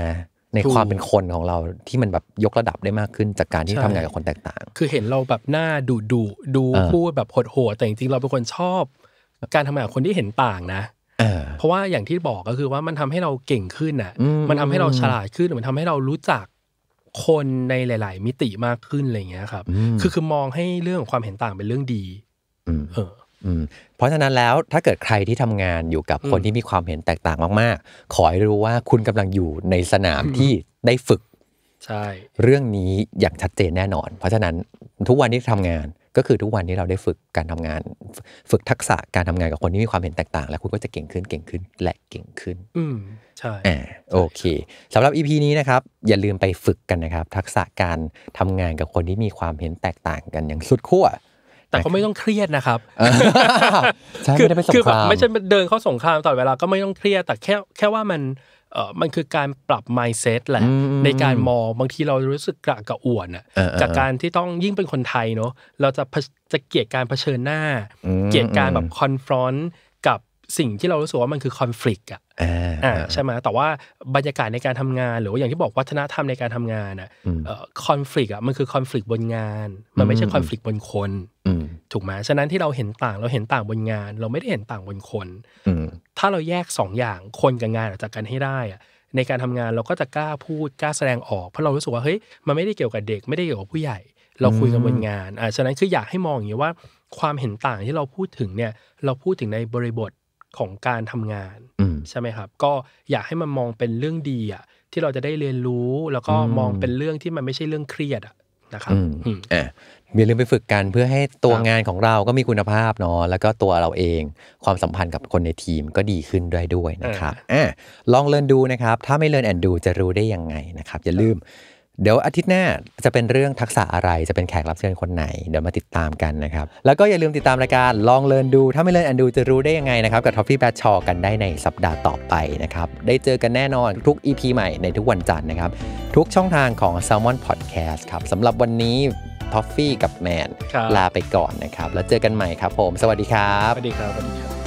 ในความเป็นคนของเราที่มันแบบยกระดับได้มากขึ้น จากการที่ทำงานกับคนแตกต่างคือเห็นเราแบบหน้าดุดุดูพูดแบบหดหัวแต่จริงๆ เราเป็นคนชอบ การทำงานกับคนที่เห็นต่างนะเพราะว่าอย่างที่บอกก็คือว่ามันทำให้เราเก่งขึ้นอ่ะมันทำให้เราฉลาดขึ้นมันทำให้เรารู้จักคนในหลายๆ มิติมากขึ้นอะไรเงี้ยครับ คือคือมองให้เรื่องของความเห็นต่างเป็นเรื่องดีเออเพราะฉะนั้นแล้วถ้าเกิดใครที่ทำงานอยู่กับคนที่มีความเห็นแตกต่างมากๆ ขอให้รู้ว่าคุณกำลังอยู่ในสนามที่ได้ฝึก ใช่ เรื่องนี้อย่างชัดเจนแน่นอน เพราะฉะนั้นทุกวันที่ทำงานก็คือทุกวันนี้เราได้ฝึกการทำงาน ฝึกทักษะการทำงานกับคนที่มีความเห็นแตกต่าง แล้วคุณก็จะเก่งขึ้นเก่งขึ้นและเก่งขึ้น อืมใช่อ่าโอเค สำหรับ EP นี้นะครับ อย่าลืมไปฝึกกันนะครับ ทักษะการทำงานกับคนที่มีความเห็นแตกต่างกันอย่างสุดขั้วแต่ก็ไม่ต้องเครียดนะครับใช่คือแบบไม่ใช่เดินเข้าสงครามตลอดเวลาก็ไม่ต้องเครียดแต่แค่แค่ว่ามันเออมันคือการปรับ mindset แหละในการมองบางทีเรารู้สึกกระกระอ่วนอ่ะ จากการที่ต้องยิ่งเป็นคนไทยเนาะ เราจะจะเกลียดการเผชิญหน้า เกลียดการแบบคอนฟรอนต์กับสิ่งที่เรารู้สึกว่ามันคือคอน FLICT อ่ะ อ่าใช่ไหมแต่ว่าบรรยากาศในการทำงานหรือว่าอย่างที่บอกวัฒนธรรมในการทำงานอ่ะคอน FLICT อ่ะมันคือคอน FLICT บนงาน มันไม่ใช่คอน FLICT บนคนถูกไหมฉะนั้นที่เราเห็นต่างเราเห็นต่างบนงาน เราไม่ได้เห็นต่างบนคนถ้าเราแยก2ออย่างคนกับงานออกจากกันให้ได้อะในการทำงานเราก็จะกล้าพูดกล้าแสดงออกเพราะเรารู้สึกว่าเฮ้ยมันไม่ได้เกี่ยวกับเด็กไม่ได้เกี่ยวกับผู้ใหญ่ เราคุยกันบนงานอ่าฉะนั้นคืออยากให้มองอย่างนี้ว่าความเห็นต่างที่เราพูดถึงเนี่ยเราพูดถึงในบริบทของการทำงานใช่ไหมครับ ก็อยากให้มันมองเป็นเรื่องดีอ่ะที่เราจะได้เรียนรู้แล้วก็มองเป็นเรื่องที่มันไม่ใช่เรื่องเครียดอ่ะนะครับอย่าลืมไปฝึกกัน เพื่อให้ตัวงานของเราก็มีคุณภาพเนาะแล้วก็ตัวเราเองความสัมพันธ์กับคนในทีมก็ดีขึ้นด้วยด้วยนะครับอ่าลองเรียนดูนะครับ ถ้าไม่เรียนแอนดูจะรู้ได้ยังไงนะครับ อย่าลืม เดี๋ยวอาทิตย์หน้าจะเป็นเรื่องทักษะอะไรจะเป็นแขกรับเชิญคนไหน เดี๋ยวมาติดตามกันนะครับ แล้วก็อย่าลืมติดตามรายการลองเรียนดูถ้าไม่เรียนแอนดูจะรู้ได้ยังไงนะครับกับท็อฟฟี่แบทชอกันได้ในสัปดาห์ต่อไปนะครับได้เจอกันแน่นอนทุก EP ใหม่ในทุกวันจันทร์นะครับ ทุกช่องทางของ s ซ l m o n Podcast ครับสำหรับวันนี้ท็อฟฟี่กับแมนลาไปก่อนนะครับ แล้วเจอกันใหม่ครับผม สวัสดีครับ สวัสดีครับ สวัสดีครับ